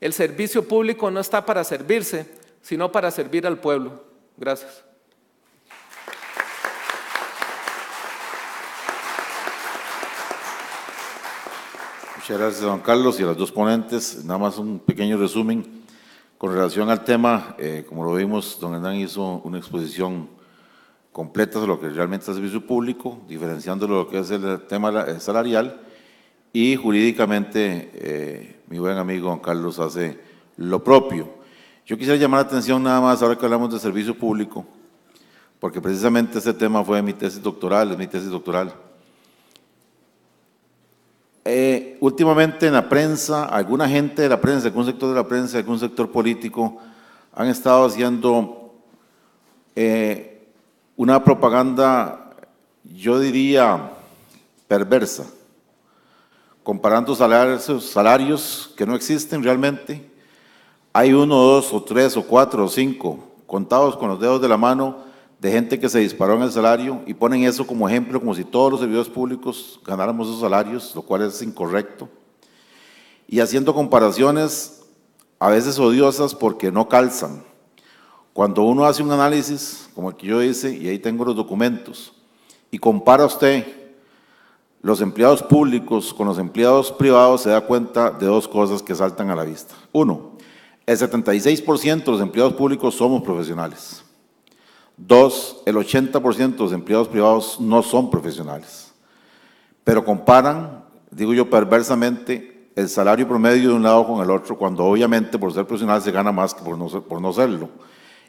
El servicio público no está para servirse, sino para servir al pueblo. Gracias. Muchas gracias, don Carlos, y a los dos ponentes. Nada más un pequeño resumen con relación al tema. Eh, como lo vimos, don Hernán hizo una exposición completa de lo que realmente es el servicio público, diferenciando lo que es el tema salarial y jurídicamente eh, mi buen amigo Carlos hace lo propio. Yo quisiera llamar la atención nada más ahora que hablamos de servicio público, porque precisamente ese tema fue mi tesis doctoral, es mi tesis doctoral. Eh, últimamente en la prensa, alguna gente de la prensa, algún sector de la prensa, algún sector político, han estado haciendo eh, una propaganda, yo diría, perversa comparando salarios, salarios que no existen realmente, hay uno, dos o tres o cuatro o cinco contados con los dedos de la mano de gente que se disparó en el salario y ponen eso como ejemplo, como si todos los servidores públicos ganáramos esos salarios, lo cual es incorrecto. Y haciendo comparaciones a veces odiosas porque no calzan. Cuando uno hace un análisis, como el que yo hice, y ahí tengo los documentos, y compara usted los empleados públicos con los empleados privados se da cuenta de dos cosas que saltan a la vista. Uno, el 76% de los empleados públicos somos profesionales. Dos, el 80% de los empleados privados no son profesionales. Pero comparan, digo yo perversamente, el salario promedio de un lado con el otro, cuando obviamente por ser profesional se gana más que por no, por no serlo.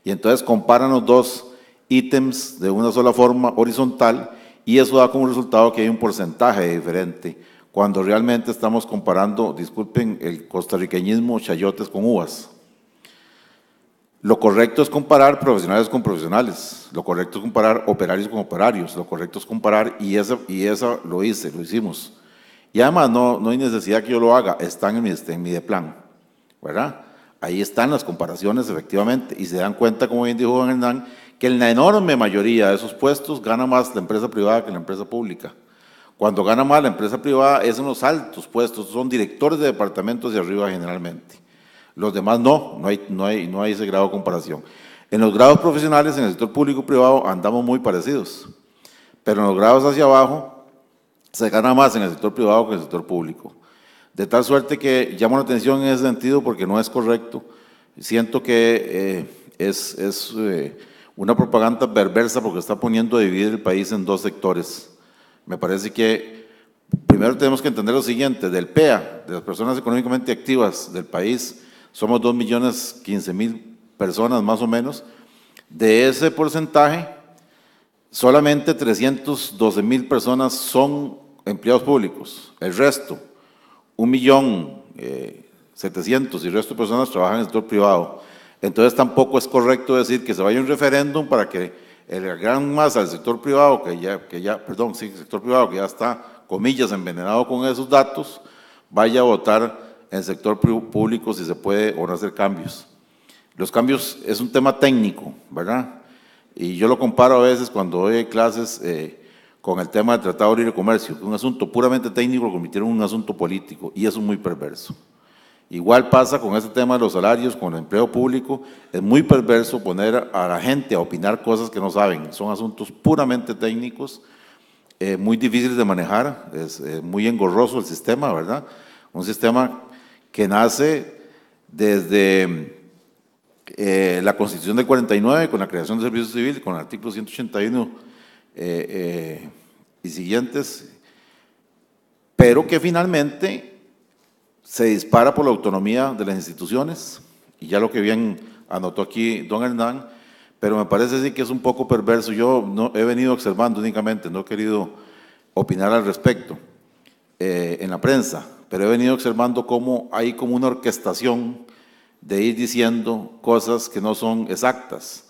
Y entonces comparan los dos ítems de una sola forma horizontal y eso da como resultado que hay un porcentaje diferente, cuando realmente estamos comparando, disculpen, el costarriqueñismo chayotes con uvas. Lo correcto es comparar profesionales con profesionales, lo correcto es comparar operarios con operarios, lo correcto es comparar, y eso y esa lo hice, lo hicimos. Y además no, no hay necesidad que yo lo haga, están en mi, en mi de plan, ¿verdad? Ahí están las comparaciones efectivamente, y se dan cuenta, como bien dijo Juan Hernán, que en la enorme mayoría de esos puestos gana más la empresa privada que la empresa pública. Cuando gana más la empresa privada es en los altos puestos, son directores de departamentos de arriba generalmente. Los demás no, no hay, no hay, no hay ese grado de comparación. En los grados profesionales, en el sector público-privado, andamos muy parecidos, pero en los grados hacia abajo se gana más en el sector privado que en el sector público. De tal suerte que llamo la atención en ese sentido porque no es correcto. Siento que eh, es, es eh, una propaganda perversa porque está poniendo a dividir el país en dos sectores. Me parece que primero tenemos que entender lo siguiente, del PEA, de las personas económicamente activas del país, somos 2 millones 15 mil personas más o menos. De ese porcentaje, solamente 312 mil personas son empleados públicos. El resto, un millón eh, y el resto de personas trabajan en el sector privado. Entonces tampoco es correcto decir que se vaya un referéndum para que el gran masa del sector privado, que ya, que ya, perdón, sí, sector privado que ya está, comillas, envenenado con esos datos, vaya a votar en el sector público si se puede o no hacer cambios. Los cambios es un tema técnico, ¿verdad? Y yo lo comparo a veces cuando doy clases eh, con el tema del Tratado de Libre Comercio, que un asunto puramente técnico lo convirtieron en un asunto político, y eso es muy perverso. Igual pasa con este tema de los salarios, con el empleo público. Es muy perverso poner a la gente a opinar cosas que no saben. Son asuntos puramente técnicos, eh, muy difíciles de manejar, es eh, muy engorroso el sistema, ¿verdad? Un sistema que nace desde eh, la Constitución del 49, con la creación del Servicio Civil, con el artículo 181 y siguientes, pero que finalmente se dispara por la autonomía de las instituciones, y ya lo que bien anotó aquí don Hernán, pero me parece sí que es un poco perverso. Yo no, he venido observando únicamente, no he querido opinar al respecto eh, en la prensa, pero he venido observando cómo hay como una orquestación de ir diciendo cosas que no son exactas.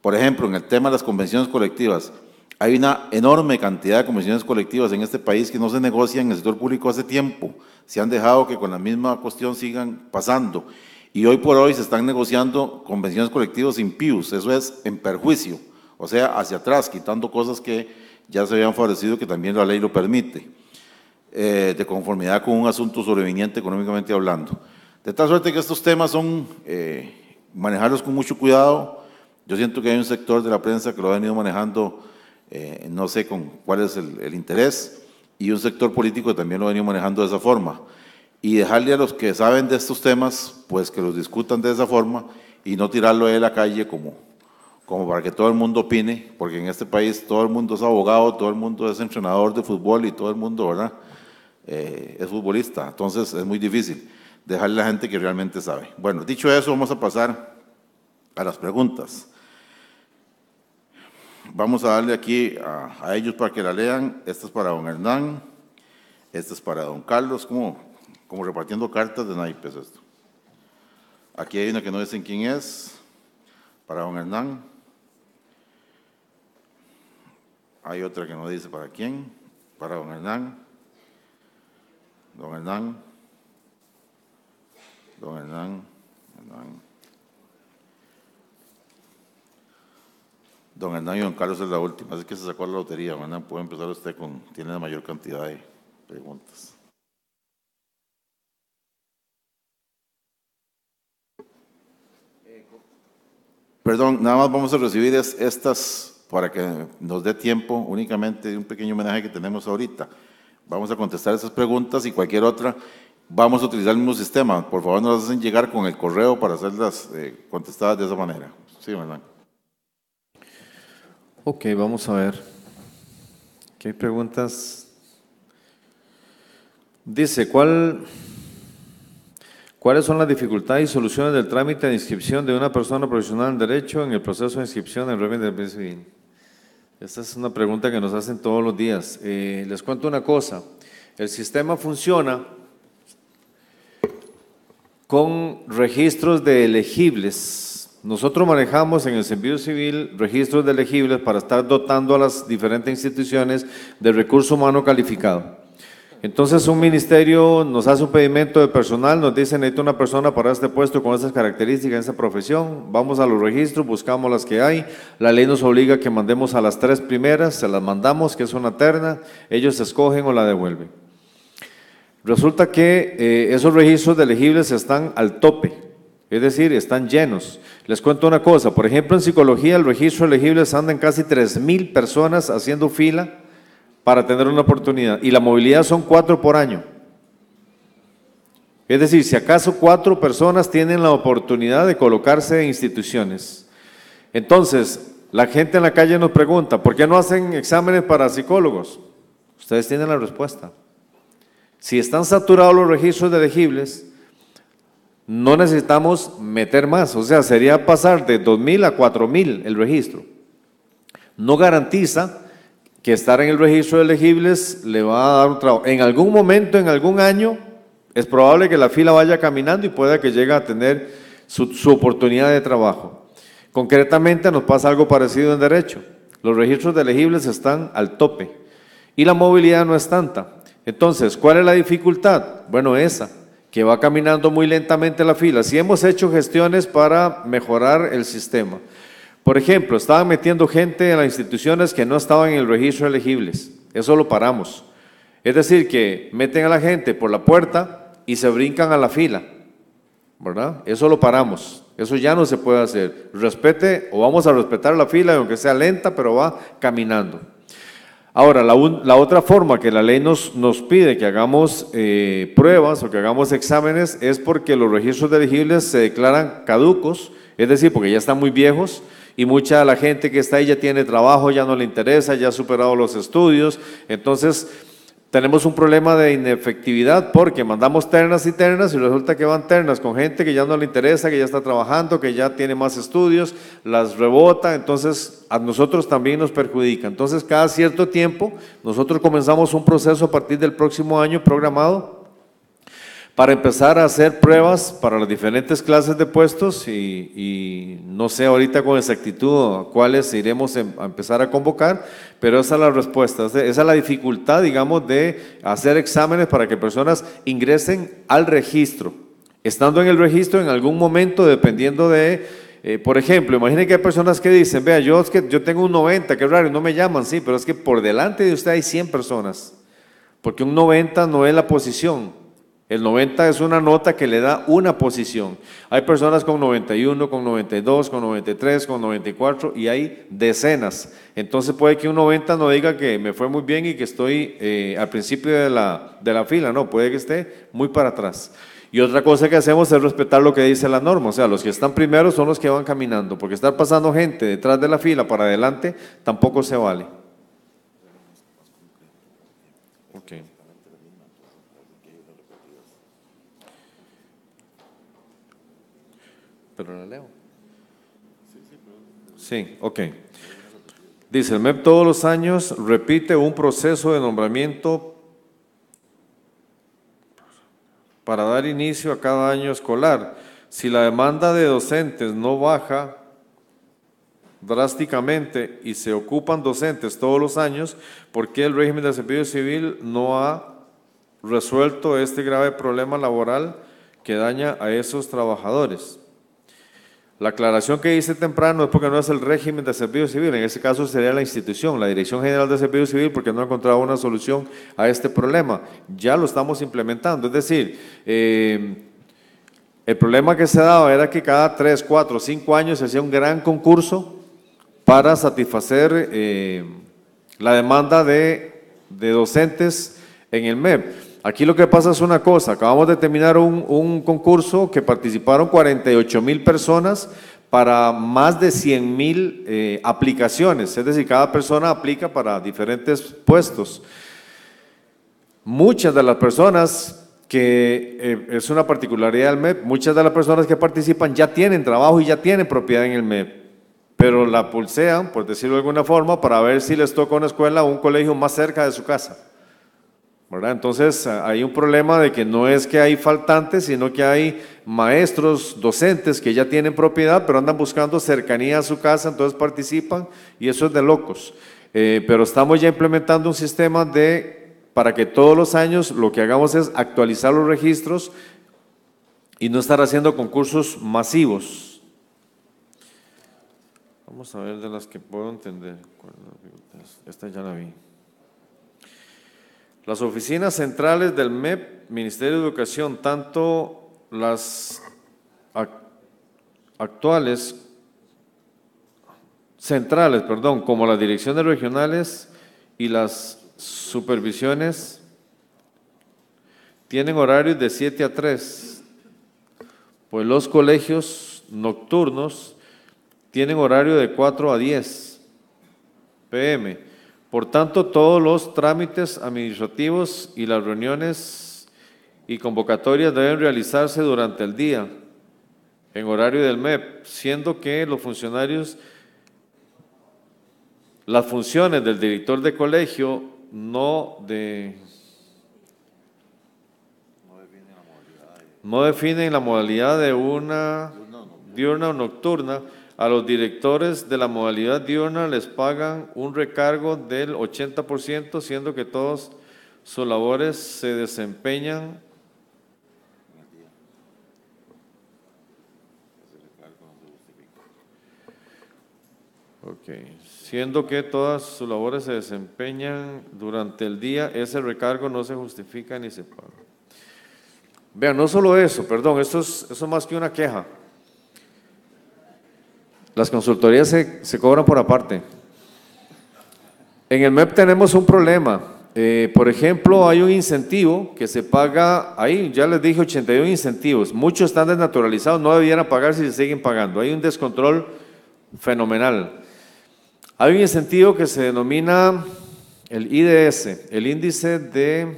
Por ejemplo, en el tema de las convenciones colectivas, hay una enorme cantidad de convenciones colectivas en este país que no se negocian en el sector público hace tiempo. Se han dejado que con la misma cuestión sigan pasando. Y hoy por hoy se están negociando convenciones colectivas impíos. Eso es en perjuicio, o sea, hacia atrás, quitando cosas que ya se habían favorecido que también la ley lo permite, eh, de conformidad con un asunto sobreviniente económicamente hablando. De tal suerte que estos temas son eh, manejarlos con mucho cuidado. Yo siento que hay un sector de la prensa que lo ha venido manejando eh, no sé con cuál es el, interés, y un sector político también lo venido manejando de esa forma. Y dejarle a los que saben de estos temas, pues que los discutan de esa forma y no tirarlo de la calle como, como para que todo el mundo opine, porque en este país todo el mundo es abogado, todo el mundo es entrenador de fútbol y todo el mundo, ¿verdad? Eh, es futbolista, entonces es muy difícil dejarle a la gente que realmente sabe. Bueno, dicho eso, vamos a pasar a las preguntas. Vamos a darle aquí a, ellos para que la lean. Esta es para don Hernán, esta es para don Carlos, como, repartiendo cartas de naipes esto. Aquí hay una que no dicen quién es, para don Hernán. Hay otra que no dice para quién, para don Hernán. Don Hernán. Don Hernán. Hernán. Don Hernán y Don Carlos es la última, así que se sacó la lotería. Mañana puede empezar usted con, tiene la mayor cantidad de preguntas. Perdón, nada más vamos a recibir estas para que nos dé tiempo únicamente de un pequeño homenaje que tenemos ahorita. Vamos a contestar esas preguntas y cualquier otra. Vamos a utilizar el mismo sistema. Por favor, nos las hacen llegar con el correo para hacerlas eh, contestadas de esa manera. Sí, Hernán. Ok, vamos a ver. ¿Qué hay preguntas? Dice, ¿cuál, ¿cuáles son las dificultades y soluciones del trámite de inscripción de una persona profesional en derecho en el proceso de inscripción en régimen del civil? Esta es una pregunta que nos hacen todos los días. Eh, les cuento una cosa. El sistema funciona con registros de elegibles nosotros manejamos en el servicio civil registros de elegibles para estar dotando a las diferentes instituciones de recurso humano calificado. Entonces un ministerio nos hace un pedimento de personal, nos dice necesito una persona para este puesto con estas características, esa profesión, vamos a los registros, buscamos las que hay, la ley nos obliga que mandemos a las tres primeras, se las mandamos, que es una terna, ellos escogen o la devuelven. Resulta que eh, esos registros de elegibles están al tope, es decir, están llenos. Les cuento una cosa, por ejemplo, en psicología el registro elegibles andan casi 3.000 personas haciendo fila para tener una oportunidad y la movilidad son cuatro por año. Es decir, si acaso cuatro personas tienen la oportunidad de colocarse en instituciones. Entonces, la gente en la calle nos pregunta, ¿por qué no hacen exámenes para psicólogos? Ustedes tienen la respuesta. Si están saturados los registros de elegibles, no necesitamos meter más. O sea, sería pasar de 2.000 a 4.000 el registro. No garantiza que estar en el registro de elegibles le va a dar un trabajo. En algún momento, en algún año, es probable que la fila vaya caminando y pueda que llegue a tener su, su oportunidad de trabajo. Concretamente nos pasa algo parecido en derecho. Los registros de elegibles están al tope y la movilidad no es tanta. Entonces, ¿cuál es la dificultad? Bueno, esa, que va caminando muy lentamente la fila. si hemos hecho gestiones para mejorar el sistema. Por ejemplo, estaban metiendo gente en las instituciones que no estaban en el registro elegibles. Eso lo paramos. Es decir, que meten a la gente por la puerta y se brincan a la fila. ¿Verdad? Eso lo paramos. Eso ya no se puede hacer. Respete o vamos a respetar la fila, aunque sea lenta, pero va caminando. Ahora, la, la, otra forma que la ley nos, nos pide que hagamos eh, pruebas o que hagamos exámenes es porque los registros de elegibles se declaran caducos, es decir, porque ya están muy viejos y mucha de la gente que está ahí ya tiene trabajo, ya no le interesa, ya ha superado los estudios. Entonces, tenemos un problema de inefectividad porque mandamos ternas y ternas y resulta que van ternas con gente que ya no le interesa, que ya está trabajando, que ya tiene más estudios, las rebota, entonces a nosotros también nos perjudica. Entonces cada cierto tiempo nosotros comenzamos un proceso a partir del próximo año programado para empezar a hacer pruebas para las diferentes clases de puestos y, no sé ahorita con exactitud cuáles iremos em, a empezar a convocar, pero esa es la respuesta, esa es la dificultad, digamos, de hacer exámenes para que personas ingresen al registro. Estando en el registro, en algún momento, dependiendo de eh, por ejemplo, imaginen que hay personas que dicen, vea, yo, que, yo tengo un 90, qué raro, no me llaman, sí, pero es que por delante de usted hay 100 personas, porque un 90 no es la posición. El 90 es una nota que le da una posición. Hay personas con 91, con 92, con 93, con 94 y hay decenas. Entonces puede que un 90 no diga que me fue muy bien y que estoy eh, al principio de la, de la fila, no, puede que esté muy para atrás. Y otra cosa que hacemos es respetar lo que dice la norma, o sea, los que están primero son los que van caminando, porque estar pasando gente detrás de la fila para adelante tampoco se vale. pero la leo. Sí, ok. Dice, el MEP todos los años repite un proceso de nombramiento para dar inicio a cada año escolar. Si la demanda de docentes no baja drásticamente y se ocupan docentes todos los años, ¿por qué el régimen de servicio civil no ha resuelto este grave problema laboral que daña a esos trabajadores? La aclaración que hice temprano es porque no es el régimen de servicio civil, en ese caso sería la institución, la Dirección General de Servicio Civil, porque no ha encontrado una solución a este problema. Ya lo estamos implementando, es decir, eh, el problema que se daba era que cada tres, cuatro, cinco años se hacía un gran concurso para satisfacer eh, la demanda de docentes en el MEP. Aquí lo que pasa es una cosa, acabamos de terminar un, concurso que participaron 48 mil personas para más de 100 mil eh, aplicaciones, es decir, cada persona aplica para diferentes puestos. Muchas de las personas que eh, es una particularidad del MEP, muchas de las personas que participan ya tienen trabajo y ya tienen propiedad en el MEP, pero la pulsean, por decirlo de alguna forma, para ver si les toca una escuela o un colegio más cerca de su casa. Entonces ah, hay un problema de que no es que hay faltantes, sino que hay maestros, docentes que ya tienen propiedad, pero andan buscando cercanía a su casa, entonces participan y eso es de locos. Eh, pero estamos ya implementando un sistema de, para que todos los años lo que hagamos es actualizar los registros y no estar haciendo concursos masivos. Vamos a ver de las que puedo entender. Esta ya la vi. Las oficinas centrales del MEP, Ministerio de Educación, tanto las actuales centrales, perdón, como las direcciones regionales y las supervisiones tienen horarios de 7 a 3, pues los colegios nocturnos tienen horario de 4 a 10 pm por tanto, todos los trámites administrativos y las reuniones y convocatorias deben realizarse durante el día, en horario del MEP, siendo que los funcionarios, las funciones del director de colegio no de... No definen la modalidad de una diurna o nocturna a los directores de la modalidad diurna les pagan un recargo del 80%, siendo que todos sus labores se desempeñan Siendo que todas sus labores se desempeñan durante el día, ese recargo no se justifica ni se paga. Vean, no solo eso, perdón, es, eso es más que una queja. Las consultorías se, cobran por aparte. En el MEP tenemos un problema. Eh, por ejemplo, hay un incentivo que se paga ahí, ya les dije 81 incentivos. Muchos están desnaturalizados, no debieran pagar si se siguen pagando. Hay un descontrol fenomenal. Hay un incentivo que se denomina el IDS, el índice de,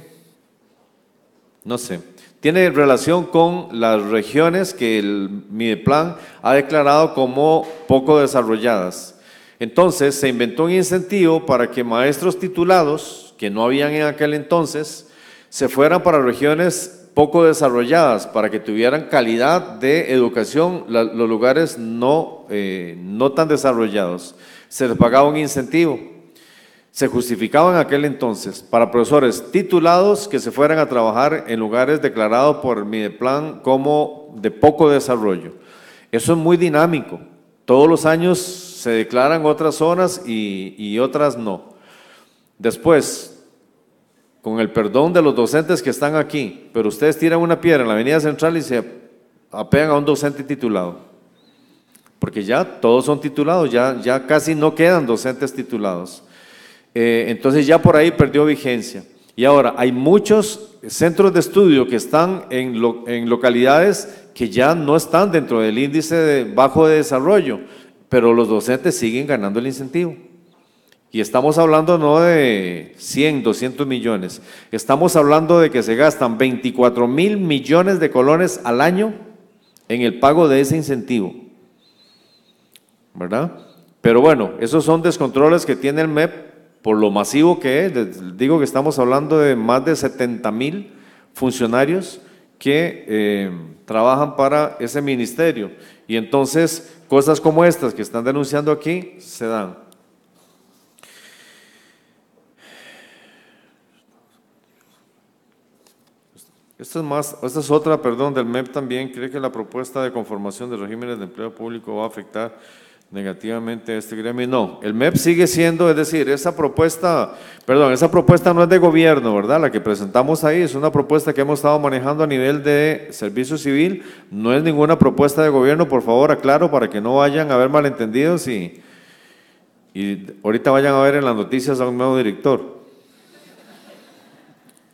no sé, tiene relación con las regiones que el Mideplan ha declarado como poco desarrolladas. Entonces se inventó un incentivo para que maestros titulados, que no habían en aquel entonces, se fueran para regiones poco desarrolladas, para que tuvieran calidad de educación los lugares no, eh, no tan desarrollados. Se les pagaba un incentivo se justificaba en aquel entonces para profesores titulados que se fueran a trabajar en lugares declarados por mi plan como de poco desarrollo. Eso es muy dinámico. Todos los años se declaran otras zonas y, otras no. Después, con el perdón de los docentes que están aquí, pero ustedes tiran una piedra en la Avenida Central y se apegan a un docente titulado porque ya todos son titulados, ya, ya casi no quedan docentes titulados. Eh, entonces ya por ahí perdió vigencia. Y ahora hay muchos centros de estudio que están en, en localidades que ya no están dentro del índice de bajo de desarrollo, pero los docentes siguen ganando el incentivo. Y estamos hablando no de 100, 200 millones, estamos hablando de que se gastan 24 mil millones de colones al año en el pago de ese incentivo. ¿Verdad? Pero bueno, esos son descontroles que tiene el MEP por lo masivo que es, digo que estamos hablando de más de 70 mil funcionarios que eh, trabajan para ese ministerio. Y entonces cosas como estas que están denunciando aquí se dan. Esta es, más, esta es otra, perdón, del MEP también. ¿Cree que la propuesta de conformación de regímenes de empleo público va a afectar negativamente este gremio. No, el MEP sigue siendo, es decir, esa propuesta, perdón, esa propuesta no es de gobierno, ¿verdad? La que presentamos ahí es una propuesta que hemos estado manejando a nivel de servicio civil, no es ninguna propuesta de gobierno, por favor, aclaro, para que no vayan a haber malentendidos y, y ahorita vayan a ver en las noticias a un nuevo director.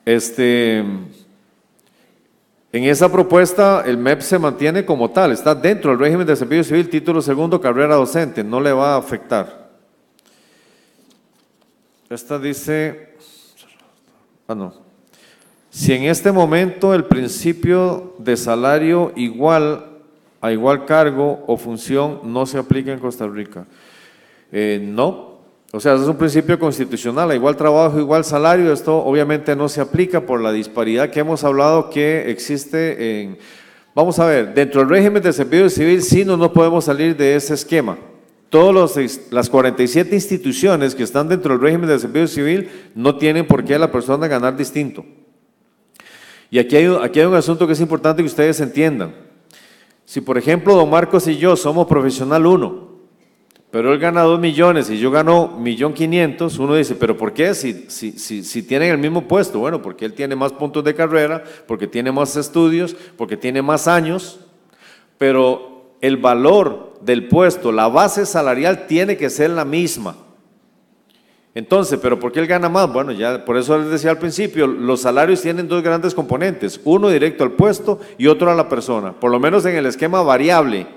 Este, en esa propuesta, el MEP se mantiene como tal, está dentro del régimen de servicio civil, título segundo, carrera docente, no le va a afectar. Esta dice, ah, no, si en este momento el principio de salario igual a igual cargo o función no se aplica en Costa Rica. Eh, no, o sea, es un principio constitucional, igual trabajo, igual salario. Esto obviamente no se aplica por la disparidad que hemos hablado que existe en... Vamos a ver, dentro del régimen de servicio civil sí no podemos salir de ese esquema. Todas las 47 instituciones que están dentro del régimen de servicio civil no tienen por qué la persona ganar distinto. Y aquí hay, aquí hay un asunto que es importante que ustedes entiendan. Si por ejemplo don Marcos y yo somos profesional 1, pero él gana 2 millones y yo gano 1.500.000, uno dice, pero ¿por qué? Si, si, si, si, tienen el mismo puesto, bueno, porque él tiene más puntos de carrera, porque tiene más estudios, porque tiene más años, pero el valor del puesto, la base salarial tiene que ser la misma. Entonces, ¿pero por qué él gana más? Bueno, ya por eso les decía al principio, los salarios tienen dos grandes componentes, uno directo al puesto y otro a la persona, por lo menos en el esquema variable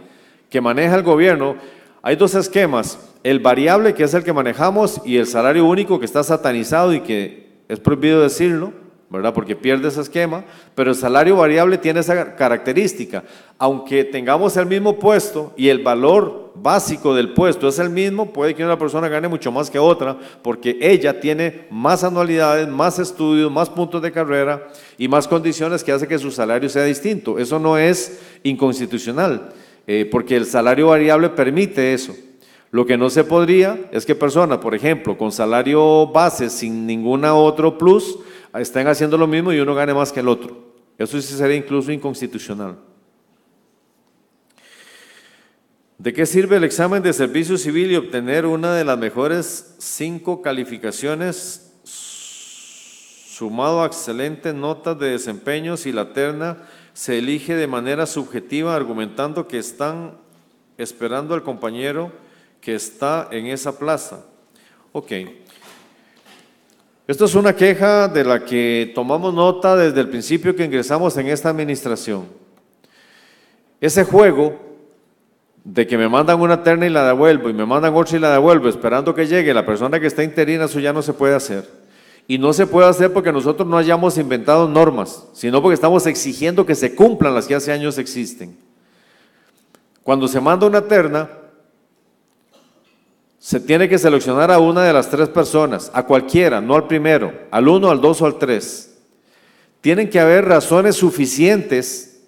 que maneja el gobierno, hay dos esquemas, el variable que es el que manejamos y el salario único que está satanizado y que es prohibido decirlo, ¿verdad? Porque pierde ese esquema, pero el salario variable tiene esa característica. Aunque tengamos el mismo puesto y el valor básico del puesto es el mismo, puede que una persona gane mucho más que otra, porque ella tiene más anualidades, más estudios, más puntos de carrera y más condiciones que hace que su salario sea distinto. Eso no es inconstitucional. Eh, porque el salario variable permite eso. Lo que no se podría es que personas, por ejemplo, con salario base sin ningún otro plus, estén haciendo lo mismo y uno gane más que el otro. Eso sí sería incluso inconstitucional. ¿De qué sirve el examen de servicio civil y obtener una de las mejores cinco calificaciones sumado a excelentes notas de desempeño si la terna se elige de manera subjetiva argumentando que están esperando al compañero que está en esa plaza. Ok. Esto es una queja de la que tomamos nota desde el principio que ingresamos en esta administración. Ese juego de que me mandan una terna y la devuelvo, y me mandan otra y la devuelvo, esperando que llegue la persona que está interina, eso ya no se puede hacer. Y no se puede hacer porque nosotros no hayamos inventado normas, sino porque estamos exigiendo que se cumplan las que hace años existen. Cuando se manda una terna, se tiene que seleccionar a una de las tres personas, a cualquiera, no al primero, al uno, al dos o al tres. Tienen que haber razones suficientes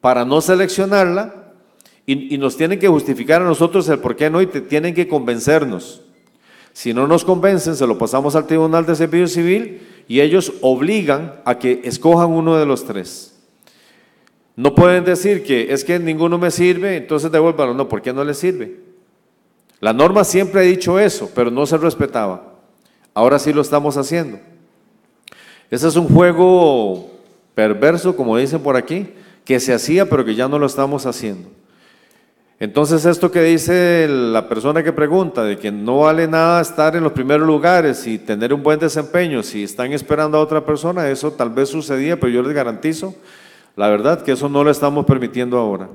para no seleccionarla y, nos tienen que justificar a nosotros el por qué no y tienen que convencernos. Si no nos convencen, se lo pasamos al Tribunal de Servicio Civil y ellos obligan a que escojan uno de los tres. No pueden decir que es que ninguno me sirve, entonces devuélvanlo. No, ¿por qué no le sirve? La norma siempre ha dicho eso, pero no se respetaba. Ahora sí lo estamos haciendo. Ese es un juego perverso, como dicen por aquí, que se hacía, pero que ya no lo estamos haciendo. Entonces esto que dice la persona que pregunta, de que no vale nada estar en los primeros lugares y tener un buen desempeño, si están esperando a otra persona, eso tal vez sucedía, pero yo les garantizo, la verdad, que eso no lo estamos permitiendo ahora.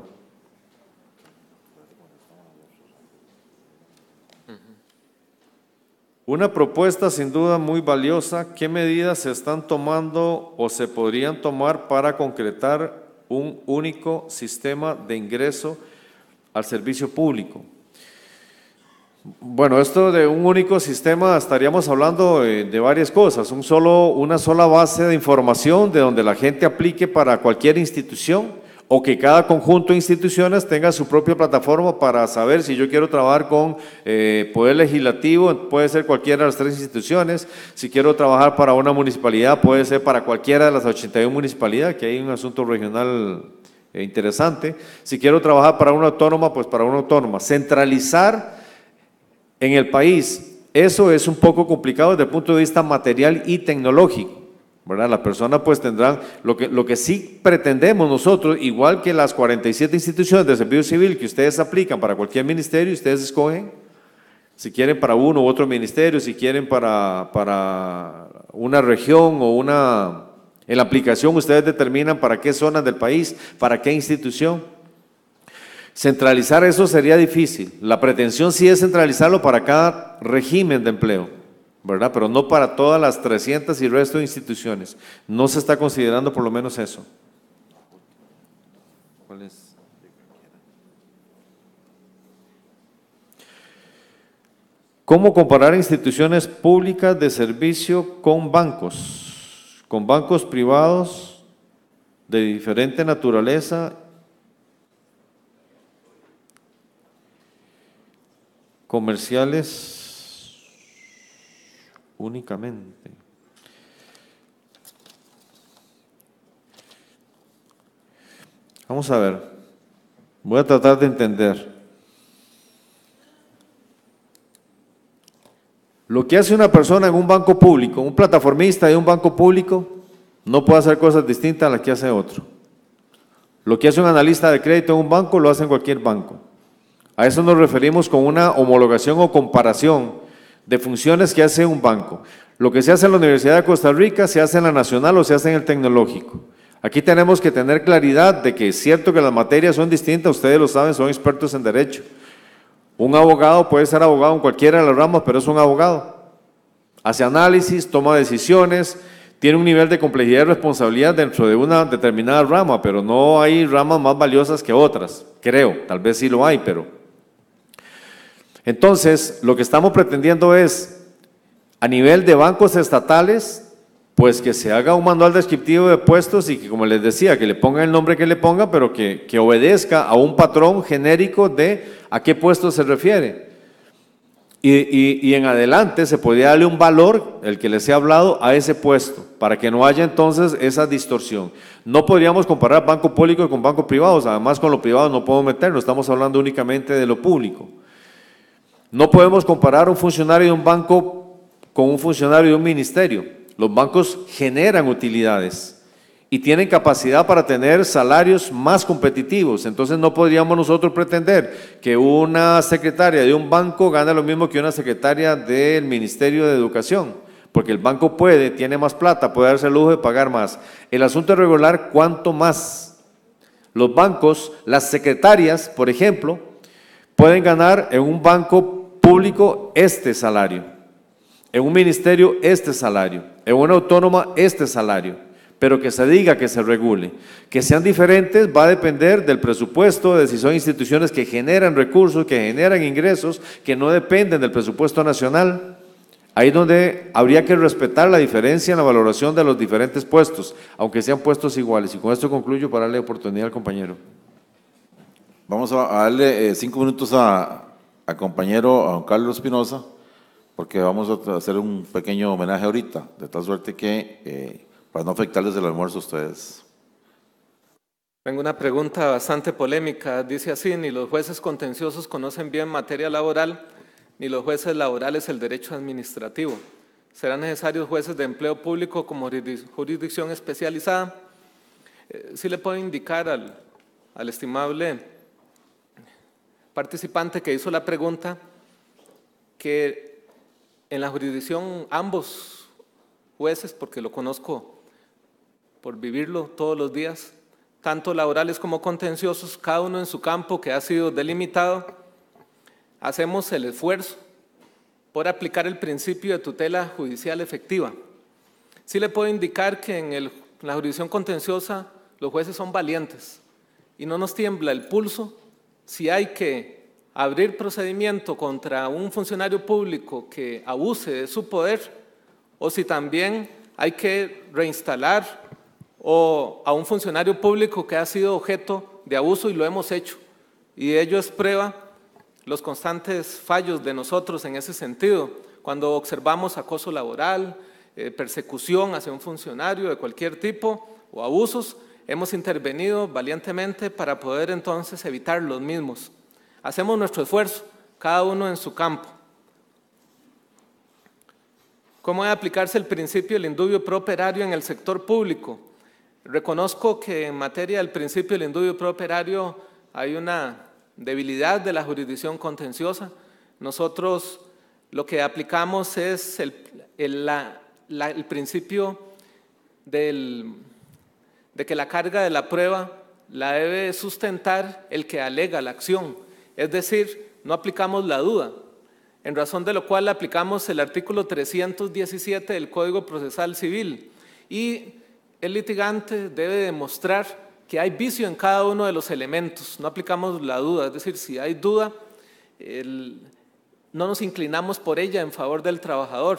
Una propuesta sin duda muy valiosa, ¿qué medidas se están tomando o se podrían tomar para concretar un único sistema de ingreso? al servicio público. Bueno, esto de un único sistema estaríamos hablando eh, de, varias cosas, un solo, una sola base de información de donde la gente aplique para cualquier institución o que cada conjunto de instituciones tenga su propia plataforma para saber si yo quiero trabajar con eh, poder legislativo, puede ser cualquiera de las tres instituciones, si quiero trabajar para una municipalidad, puede ser para cualquiera de las 81 municipalidades, que hay un asunto regional es eh, interesante. Si quiero trabajar para una autónoma, pues para una autónoma. Centralizar en el país, eso es un poco complicado desde el punto de vista material y tecnológico. ¿verdad? Las personas pues tendrán lo que, lo que sí pretendemos nosotros, igual que las 47 instituciones de servicio civil que ustedes aplican para cualquier ministerio, ustedes escogen, si quieren para uno u otro ministerio, si quieren para, para una región o una en la aplicación ustedes determinan para qué zonas del país, para qué institución. Centralizar eso sería difícil. La pretensión sí es centralizarlo para cada régimen de empleo, ¿verdad? Pero no para todas las 300 y resto de instituciones. No se está considerando por lo menos eso. ¿Cómo comparar instituciones públicas de servicio con bancos? con bancos privados de diferente naturaleza, comerciales únicamente. Vamos a ver, voy a tratar de entender. Lo que hace una persona en un banco público, un plataformista de un banco público, no puede hacer cosas distintas a las que hace otro. Lo que hace un analista de crédito en un banco lo hace en cualquier banco. A eso nos referimos con una homologación o comparación de funciones que hace un banco. Lo que se hace en la Universidad de Costa Rica se hace en la nacional o se hace en el tecnológico. Aquí tenemos que tener claridad de que es cierto que las materias son distintas, ustedes lo saben, son expertos en derecho. Un abogado puede ser abogado en cualquiera de las ramas, pero es un abogado. Hace análisis, toma decisiones, tiene un nivel de complejidad y responsabilidad dentro de una determinada rama, pero no hay ramas más valiosas que otras, creo. Tal vez sí lo hay, pero... Entonces, lo que estamos pretendiendo es, a nivel de bancos estatales, pues que se haga un manual descriptivo de puestos y que, como les decía, que le ponga el nombre que le ponga, pero que, obedezca a un patrón genérico de a qué puesto se refiere. Y, en adelante se podría darle un valor, el que les he hablado, a ese puesto, para que no haya entonces esa distorsión. No podríamos comparar banco público con banco privado, además con lo privado no podemos meternos, estamos hablando únicamente de lo público. No podemos comparar un funcionario de un banco con un funcionario de un ministerio los bancos generan utilidades y tienen capacidad para tener salarios más competitivos. Entonces no podríamos nosotros pretender que una secretaria de un banco gane lo mismo que una secretaria del Ministerio de Educación, porque el banco puede, tiene más plata, puede darse el lujo de pagar más. El asunto es regular cuánto más. Los bancos, las secretarias, por ejemplo, pueden ganar en un banco público este salario. En un ministerio, este salario. En una autónoma, este salario. Pero que se diga que se regule. Que sean diferentes va a depender del presupuesto, de si son instituciones que generan recursos, que generan ingresos, que no dependen del presupuesto nacional. Ahí es donde habría que respetar la diferencia en la valoración de los diferentes puestos, aunque sean puestos iguales. Y con esto concluyo para darle oportunidad al compañero. Vamos a darle eh, cinco minutos a, compañero a Carlos Espinosa porque vamos a hacer un pequeño homenaje ahorita, de tal suerte que, eh, para no afectarles el almuerzo a ustedes. Tengo una pregunta bastante polémica. Dice así, ni los jueces contenciosos conocen bien materia laboral, ni los jueces laborales el derecho administrativo. ¿Serán necesarios jueces de empleo público como jurisdicción especializada? Si eh, sí le puedo indicar al estimable participante que hizo la pregunta que en la jurisdicción ambos jueces, porque lo conozco por vivirlo todos los días, tanto laborales como contenciosos, cada uno en su campo que ha sido delimitado, hacemos el esfuerzo por aplicar el principio de tutela judicial efectiva. Sí le puedo indicar que en, la jurisdicción contenciosa los jueces son valientes y no nos tiembla el pulso si hay que abrir procedimiento contra un funcionario público que abuse de su poder o si también hay que reinstalar a un funcionario público que ha sido objeto de abuso y lo hemos hecho. Y ello es prueba los constantes fallos de nosotros en ese sentido, cuando observamos acoso laboral, eh, persecución hacia un funcionario de cualquier tipo o abusos, hemos intervenido valientemente para poder entonces evitar los mismos. Hacemos nuestro esfuerzo, cada uno en su campo. ¿Cómo debe aplicarse el principio del indubio properario en el sector público? Reconozco que en materia del principio del indubio properario hay una debilidad de la jurisdicción contenciosa. Nosotros lo que aplicamos es el, principio de que la carga de la prueba la debe sustentar el que alega la acción es decir, no aplicamos la duda, en razón de lo cual aplicamos el artículo 317 del Código Procesal Civil y el litigante debe demostrar que hay vicio en cada uno de los elementos, no aplicamos la duda, es decir, si hay duda, no nos inclinamos por ella en favor del trabajador,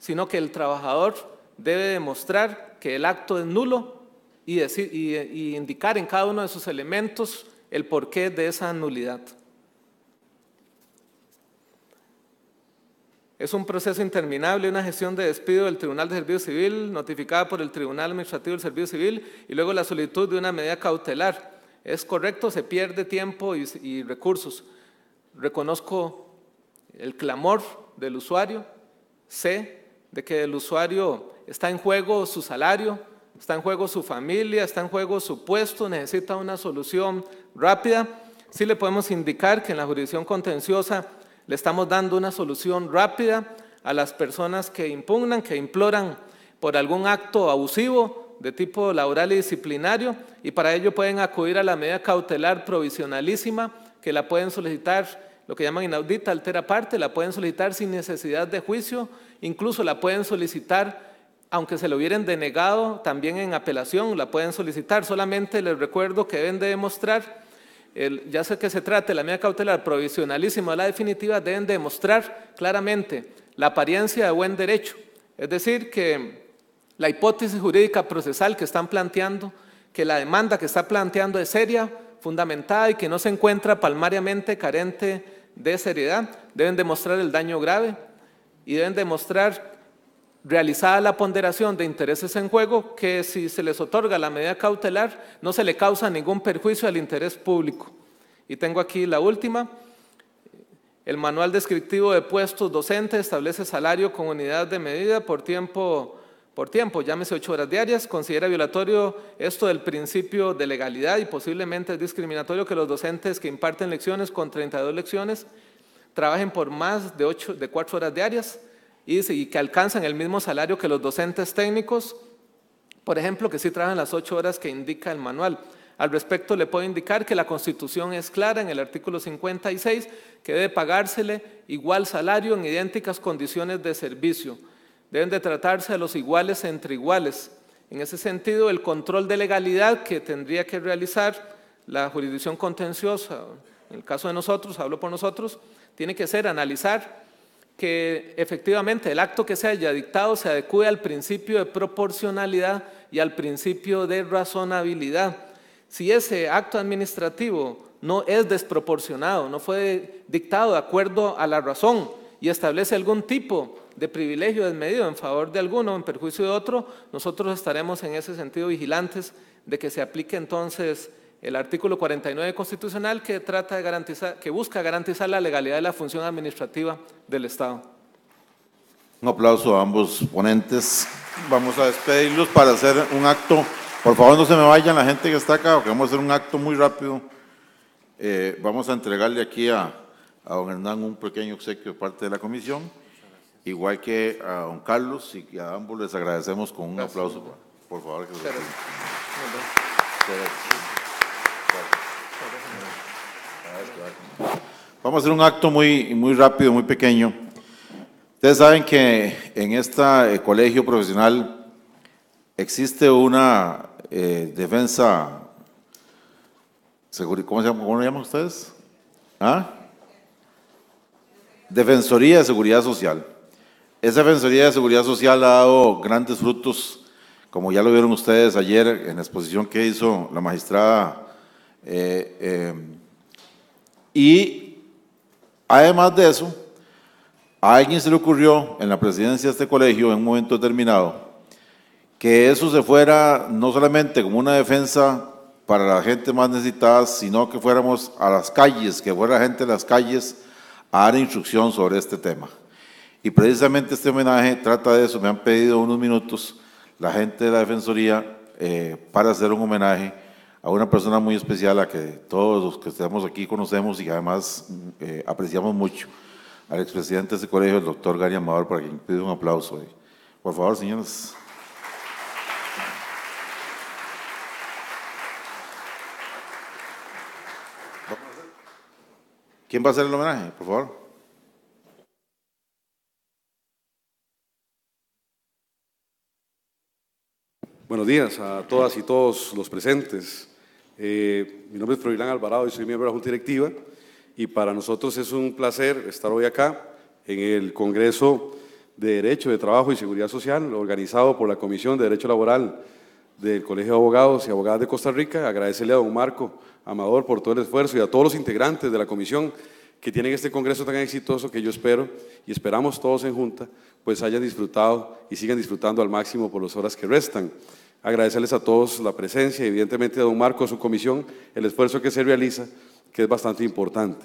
sino que el trabajador debe demostrar que el acto es nulo y indicar en cada uno de sus elementos el porqué de esa nulidad. Es un proceso interminable, una gestión de despido del Tribunal de Servicio Civil, notificada por el Tribunal Administrativo del Servicio Civil, y luego la solicitud de una medida cautelar. Es correcto, se pierde tiempo y, y recursos. Reconozco el clamor del usuario, sé de que el usuario está en juego su salario, está en juego su familia, está en juego su puesto, necesita una solución rápida. Sí le podemos indicar que en la jurisdicción contenciosa le estamos dando una solución rápida a las personas que impugnan, que imploran por algún acto abusivo de tipo laboral y disciplinario y para ello pueden acudir a la medida cautelar provisionalísima que la pueden solicitar, lo que llaman inaudita, altera parte, la pueden solicitar sin necesidad de juicio, incluso la pueden solicitar aunque se lo hubieran denegado, también en apelación la pueden solicitar. Solamente les recuerdo que deben de demostrar ya sea que se trate la medida cautelar provisionalísima o la definitiva, deben demostrar claramente la apariencia de buen derecho. Es decir, que la hipótesis jurídica procesal que están planteando, que la demanda que está planteando es seria, fundamentada y que no se encuentra palmariamente carente de seriedad, deben demostrar el daño grave y deben demostrar realizada la ponderación de intereses en juego, que si se les otorga la medida cautelar, no se le causa ningún perjuicio al interés público. Y tengo aquí la última. El manual descriptivo de puestos docentes establece salario con unidad de medida por tiempo, por tiempo, llámese ocho horas diarias. Considera violatorio esto del principio de legalidad y posiblemente es discriminatorio que los docentes que imparten lecciones con 32 lecciones trabajen por más de, ocho de cuatro horas diarias y, que alcanzan el mismo salario que los docentes técnicos, por ejemplo, que sí trabajan las ocho horas que indica el manual. Al respecto, le puedo indicar que la Constitución es clara en el artículo 56 que debe pagársele igual salario en idénticas condiciones de servicio. Deben de tratarse a los iguales entre iguales. En ese sentido, el control de legalidad que tendría que realizar la jurisdicción contenciosa, en el caso de nosotros, hablo por nosotros, tiene que ser analizar que efectivamente el acto que se haya dictado se adecue al principio de proporcionalidad y al principio de razonabilidad. Si ese acto administrativo no es desproporcionado, no fue dictado de acuerdo a la razón y establece algún tipo de privilegio desmedido en favor de alguno, en perjuicio de otro, nosotros estaremos en ese sentido vigilantes de que se aplique entonces el artículo 49 constitucional que, trata de garantizar, que busca garantizar la legalidad de la función administrativa del Estado. Un aplauso a ambos ponentes. Vamos a despedirlos para hacer un acto. Por favor, no se me vayan la gente que está acá, porque vamos a hacer un acto muy rápido. Eh, vamos a entregarle aquí a, a don Hernán un pequeño obsequio de parte de la comisión, igual que a don Carlos, y a ambos les agradecemos con un aplauso. Por favor, que Vamos a hacer un acto muy, muy rápido, muy pequeño. Ustedes saben que en este colegio profesional existe una eh, defensa, ¿cómo, se llama, lo llaman ustedes? ¿Ah? Defensoría de Seguridad Social. Esa Defensoría de Seguridad Social ha dado grandes frutos, como ya lo vieron ustedes ayer en la exposición que hizo la magistrada. Eh, y Además de eso, a alguien se le ocurrió en la presidencia de este colegio en un momento determinado que eso se fuera no solamente como una defensa para la gente más necesitada, sino que fuéramos a las calles, que fuera gente de las calles a dar instrucción sobre este tema. Y precisamente este homenaje trata de eso. Me han pedido unos minutos la gente de la Defensoría eh, para hacer un homenaje a una persona muy especial a que todos los que estamos aquí conocemos y que además eh, apreciamos mucho, al expresidente de este colegio, el doctor Gary Amador, para quien pide un aplauso. Por favor, señores. ¿Quién va a hacer el homenaje, por favor? Buenos días a todas y todos los presentes. Eh, mi nombre es Froilán Alvarado y soy miembro de la Junta Directiva y para nosotros es un placer estar hoy acá en el Congreso de Derecho de Trabajo y Seguridad Social organizado por la Comisión de Derecho Laboral del Colegio de Abogados y Abogadas de Costa Rica. Agradecerle a don Marco Amador por todo el esfuerzo y a todos los integrantes de la comisión que tienen este congreso tan exitoso que yo espero y esperamos todos en junta, pues hayan disfrutado y sigan disfrutando al máximo por las horas que restan agradecerles a todos la presencia, evidentemente a don Marco, a su comisión, el esfuerzo que se realiza, que es bastante importante.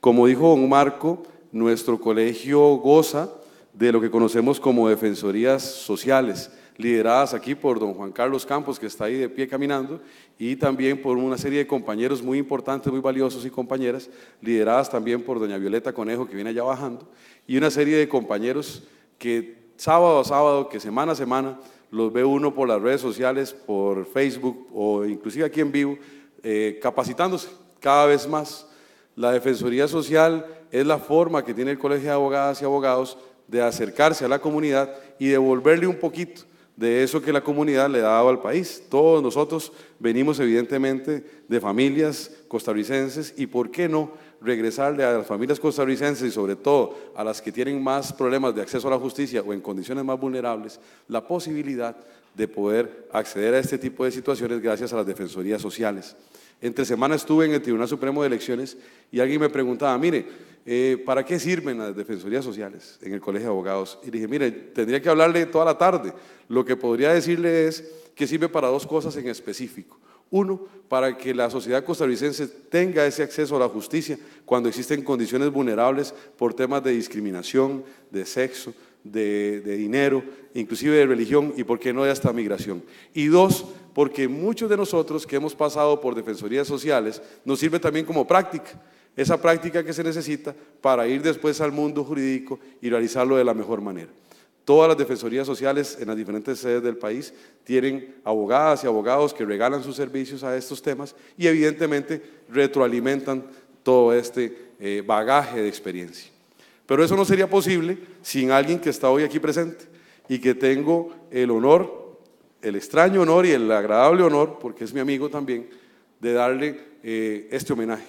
Como dijo don Marco, nuestro colegio goza de lo que conocemos como defensorías sociales, lideradas aquí por don Juan Carlos Campos, que está ahí de pie caminando, y también por una serie de compañeros muy importantes, muy valiosos y compañeras, lideradas también por doña Violeta Conejo, que viene allá bajando, y una serie de compañeros que sábado a sábado, que semana a semana, los ve uno por las redes sociales, por Facebook o inclusive aquí en vivo, eh, capacitándose cada vez más. La Defensoría Social es la forma que tiene el Colegio de Abogadas y Abogados de acercarse a la comunidad y devolverle un poquito de eso que la comunidad le ha al país. Todos nosotros venimos evidentemente de familias costarricenses y, ¿por qué no?, regresarle a las familias costarricenses y sobre todo a las que tienen más problemas de acceso a la justicia o en condiciones más vulnerables la posibilidad de poder acceder a este tipo de situaciones gracias a las defensorías sociales. Entre semanas estuve en el Tribunal Supremo de Elecciones y alguien me preguntaba, mire, eh, ¿para qué sirven las defensorías sociales en el Colegio de Abogados? Y dije, mire, tendría que hablarle toda la tarde. Lo que podría decirle es que sirve para dos cosas en específico. Uno, para que la sociedad costarricense tenga ese acceso a la justicia cuando existen condiciones vulnerables por temas de discriminación, de sexo, de, dinero, inclusive de religión y por qué no de hasta migración. Y dos, porque muchos de nosotros que hemos pasado por defensorías sociales nos sirve también como práctica, esa práctica que se necesita para ir después al mundo jurídico y realizarlo de la mejor manera. Todas las defensorías sociales en las diferentes sedes del país tienen abogadas y abogados que regalan sus servicios a estos temas y evidentemente retroalimentan todo este eh, bagaje de experiencia. Pero eso no sería posible sin alguien que está hoy aquí presente y que tengo el honor, el extraño honor y el agradable honor, porque es mi amigo también, de darle eh, este homenaje.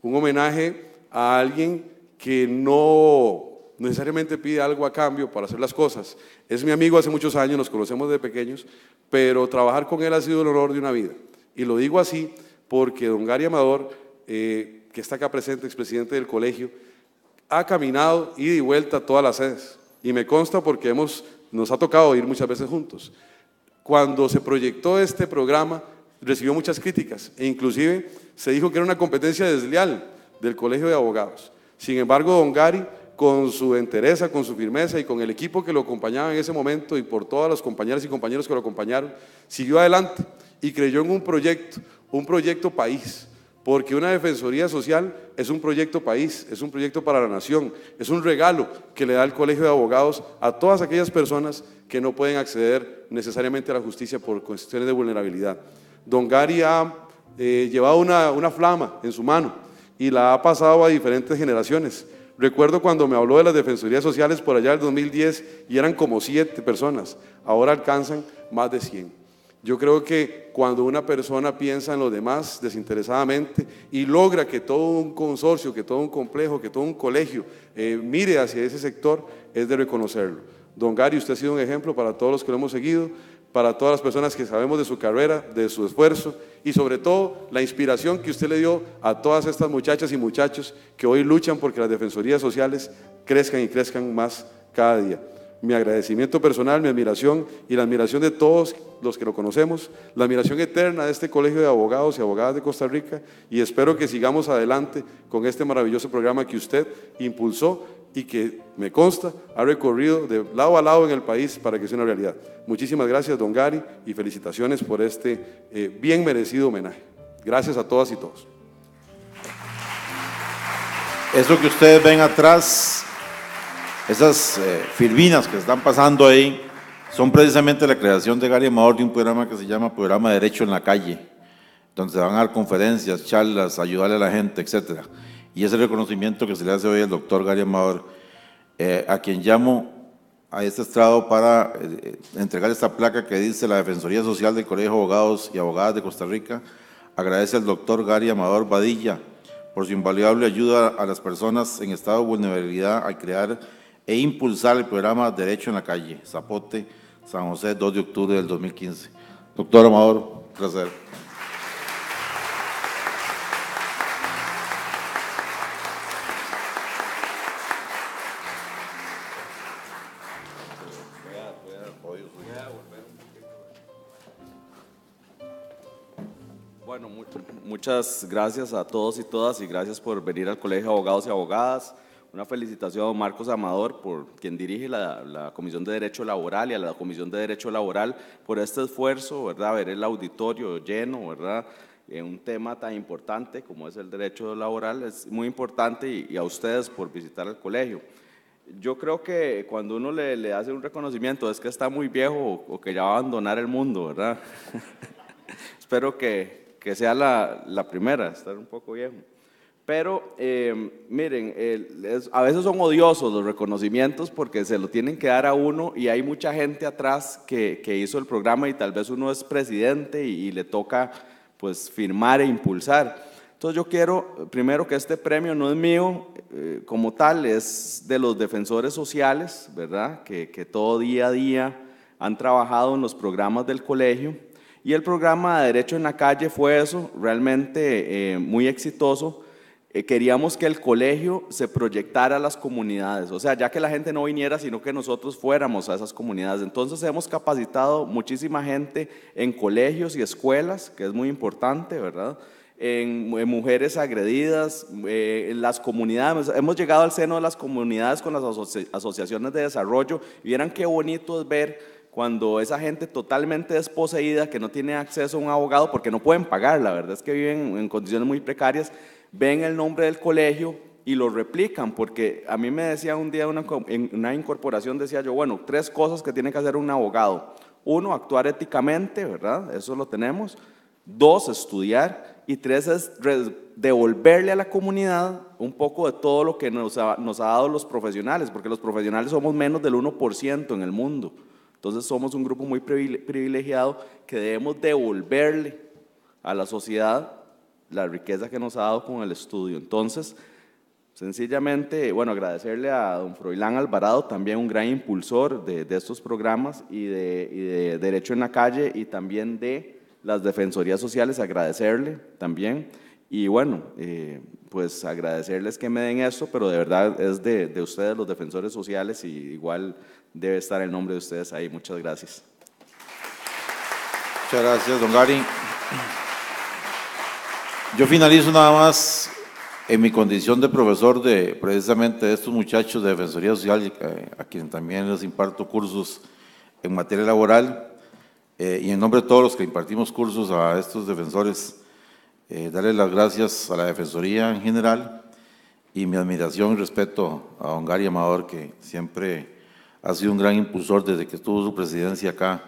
Un homenaje a alguien que no necesariamente pide algo a cambio para hacer las cosas. Es mi amigo hace muchos años, nos conocemos de pequeños, pero trabajar con él ha sido el honor de una vida. Y lo digo así porque don Gary Amador, eh, que está acá presente, presidente del colegio, ha caminado ida y vuelta a todas las sedes. Y me consta porque hemos, nos ha tocado ir muchas veces juntos. Cuando se proyectó este programa, recibió muchas críticas e inclusive se dijo que era una competencia desleal del Colegio de Abogados. Sin embargo, don Gary con su entereza, con su firmeza y con el equipo que lo acompañaba en ese momento y por todas las compañeras y compañeros que lo acompañaron, siguió adelante y creyó en un proyecto, un proyecto país, porque una defensoría social es un proyecto país, es un proyecto para la nación, es un regalo que le da el Colegio de Abogados a todas aquellas personas que no pueden acceder necesariamente a la justicia por cuestiones de vulnerabilidad. Don Gary ha eh, llevado una, una flama en su mano y la ha pasado a diferentes generaciones Recuerdo cuando me habló de las defensorías sociales por allá del 2010 y eran como siete personas, ahora alcanzan más de 100. Yo creo que cuando una persona piensa en los demás desinteresadamente y logra que todo un consorcio, que todo un complejo, que todo un colegio eh, mire hacia ese sector, es de reconocerlo. Don Gary, usted ha sido un ejemplo para todos los que lo hemos seguido para todas las personas que sabemos de su carrera, de su esfuerzo y sobre todo la inspiración que usted le dio a todas estas muchachas y muchachos que hoy luchan porque las defensorías sociales crezcan y crezcan más cada día. Mi agradecimiento personal, mi admiración y la admiración de todos los que lo conocemos, la admiración eterna de este Colegio de Abogados y Abogadas de Costa Rica y espero que sigamos adelante con este maravilloso programa que usted impulsó y que me consta ha recorrido de lado a lado en el país para que sea una realidad. Muchísimas gracias, don Gary, y felicitaciones por este eh, bien merecido homenaje. Gracias a todas y todos. Eso que ustedes ven atrás, esas eh, firminas que están pasando ahí, son precisamente la creación de Gary Amador de un programa que se llama Programa Derecho en la Calle, donde se van a dar conferencias, charlas, ayudarle a la gente, etcétera. Y es el reconocimiento que se le hace hoy al doctor Gary Amador, eh, a quien llamo a este estrado para eh, entregar esta placa que dice la Defensoría Social del Colegio de Abogados y Abogadas de Costa Rica. Agradece al doctor Gary Amador Badilla por su invaluable ayuda a las personas en estado de vulnerabilidad al crear e impulsar el programa Derecho en la Calle, Zapote, San José, 2 de octubre del 2015. Doctor Amador, un placer. muchas gracias a todos y todas y gracias por venir al Colegio de Abogados y Abogadas. Una felicitación a Marcos Amador, por quien dirige la, Comisión de Derecho Laboral y a la Comisión de Derecho Laboral por este esfuerzo, ¿verdad? Ver el auditorio lleno, ¿verdad? En un tema tan importante como es el derecho laboral, es muy importante y, a ustedes por visitar el colegio. Yo creo que cuando uno le, hace un reconocimiento es que está muy viejo o que ya va a abandonar el mundo, ¿verdad? Espero que, que sea la, primera, estar un poco viejo. Pero eh, miren, a veces son odiosos los reconocimientos porque se lo tienen que dar a uno y hay mucha gente atrás que, que hizo el programa y tal vez uno es presidente y, le toca pues firmar e impulsar. Entonces yo quiero, primero, que este premio no es mío eh, como tal, es de los defensores sociales, ¿verdad? Que, que todo día a día han trabajado en los programas del colegio y el programa de Derecho en la Calle fue eso, realmente eh, muy exitoso. Eh, queríamos que el colegio se proyectara a las comunidades, o sea, ya que la gente no viniera, sino que nosotros fuéramos a esas comunidades. Entonces hemos capacitado muchísima gente en colegios y escuelas, que es muy importante, ¿verdad? En, mujeres agredidas, eh, en las comunidades, hemos llegado al seno de las comunidades con las asociaciones de desarrollo vieran qué bonito es ver cuando esa gente totalmente desposeída, que no tiene acceso a un abogado porque no pueden pagar, la verdad es que viven en condiciones muy precarias, ven el nombre del colegio y lo replican, porque a mí me decía un día una, en una incorporación, decía yo, bueno, tres cosas que tiene que hacer un abogado. Uno, actuar éticamente, ¿verdad? Eso lo tenemos. Dos, estudiar. Y tres es devolverle a la comunidad un poco de todo lo que nos ha, nos ha dado los profesionales, porque los profesionales somos menos del 1% en el mundo. Entonces somos un grupo muy privilegiado que debemos devolverle a la sociedad la riqueza que nos ha dado con el estudio. Entonces, sencillamente, bueno, agradecerle a don Froilán Alvarado, también un gran impulsor de, estos programas y de, Derecho en la Calle y también de las Defensorías Sociales, agradecerle también. Y bueno, eh, pues agradecerles que me den esto, pero de verdad es de, de, ustedes, los defensores sociales, y igual debe estar el nombre de ustedes ahí. Muchas gracias. Muchas gracias, don Gary. Yo finalizo nada más en mi condición de profesor de precisamente estos muchachos de Defensoría Social, eh, a quien también les imparto cursos en materia laboral, eh, y en nombre de todos los que impartimos cursos a estos defensores, eh, darles las gracias a la Defensoría en general y mi admiración y respeto a don Gary Amador, que siempre ha sido un gran impulsor desde que tuvo su presidencia acá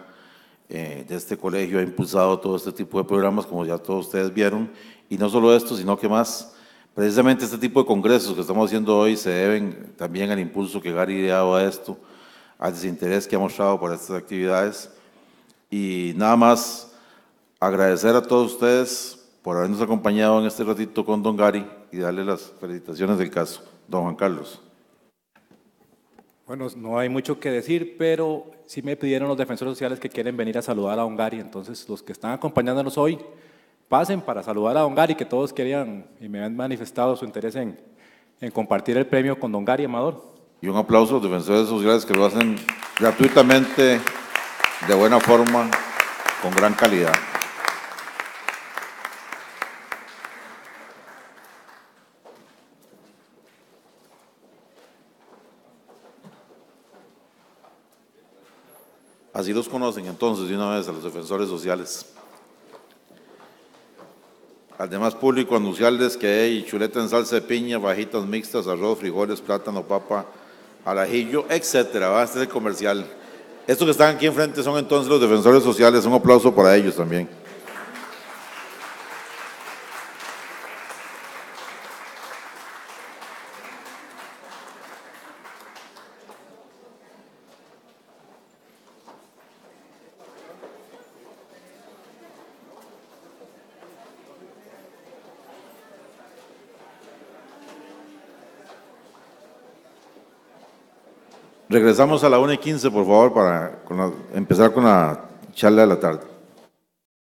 eh, de este colegio, ha impulsado todo este tipo de programas, como ya todos ustedes vieron, y no solo esto, sino que más, precisamente este tipo de congresos que estamos haciendo hoy se deben también al impulso que Gary ha dado a esto, al desinterés que ha mostrado por estas actividades, y nada más agradecer a todos ustedes por habernos acompañado en este ratito con don Gary y darle las felicitaciones del caso. Don Juan Carlos. Bueno, no hay mucho que decir, pero sí me pidieron los defensores sociales que quieren venir a saludar a Ongari. Entonces, los que están acompañándonos hoy, pasen para saludar a Ongari, que todos querían y me han manifestado su interés en, compartir el premio con Ongari Amador. Y un aplauso a los defensores sociales que lo hacen gratuitamente, de buena forma, con gran calidad. Así los conocen entonces de una vez a los defensores sociales. Al demás público anunciarles que hay chuleta en salsa de piña, bajitas mixtas, arroz, frijoles, plátano, papa, alajillo, etcétera. Va a ser comercial. Estos que están aquí enfrente son entonces los defensores sociales. Un aplauso para ellos también. Regresamos a la 1.15, por favor, para empezar con la charla de la tarde.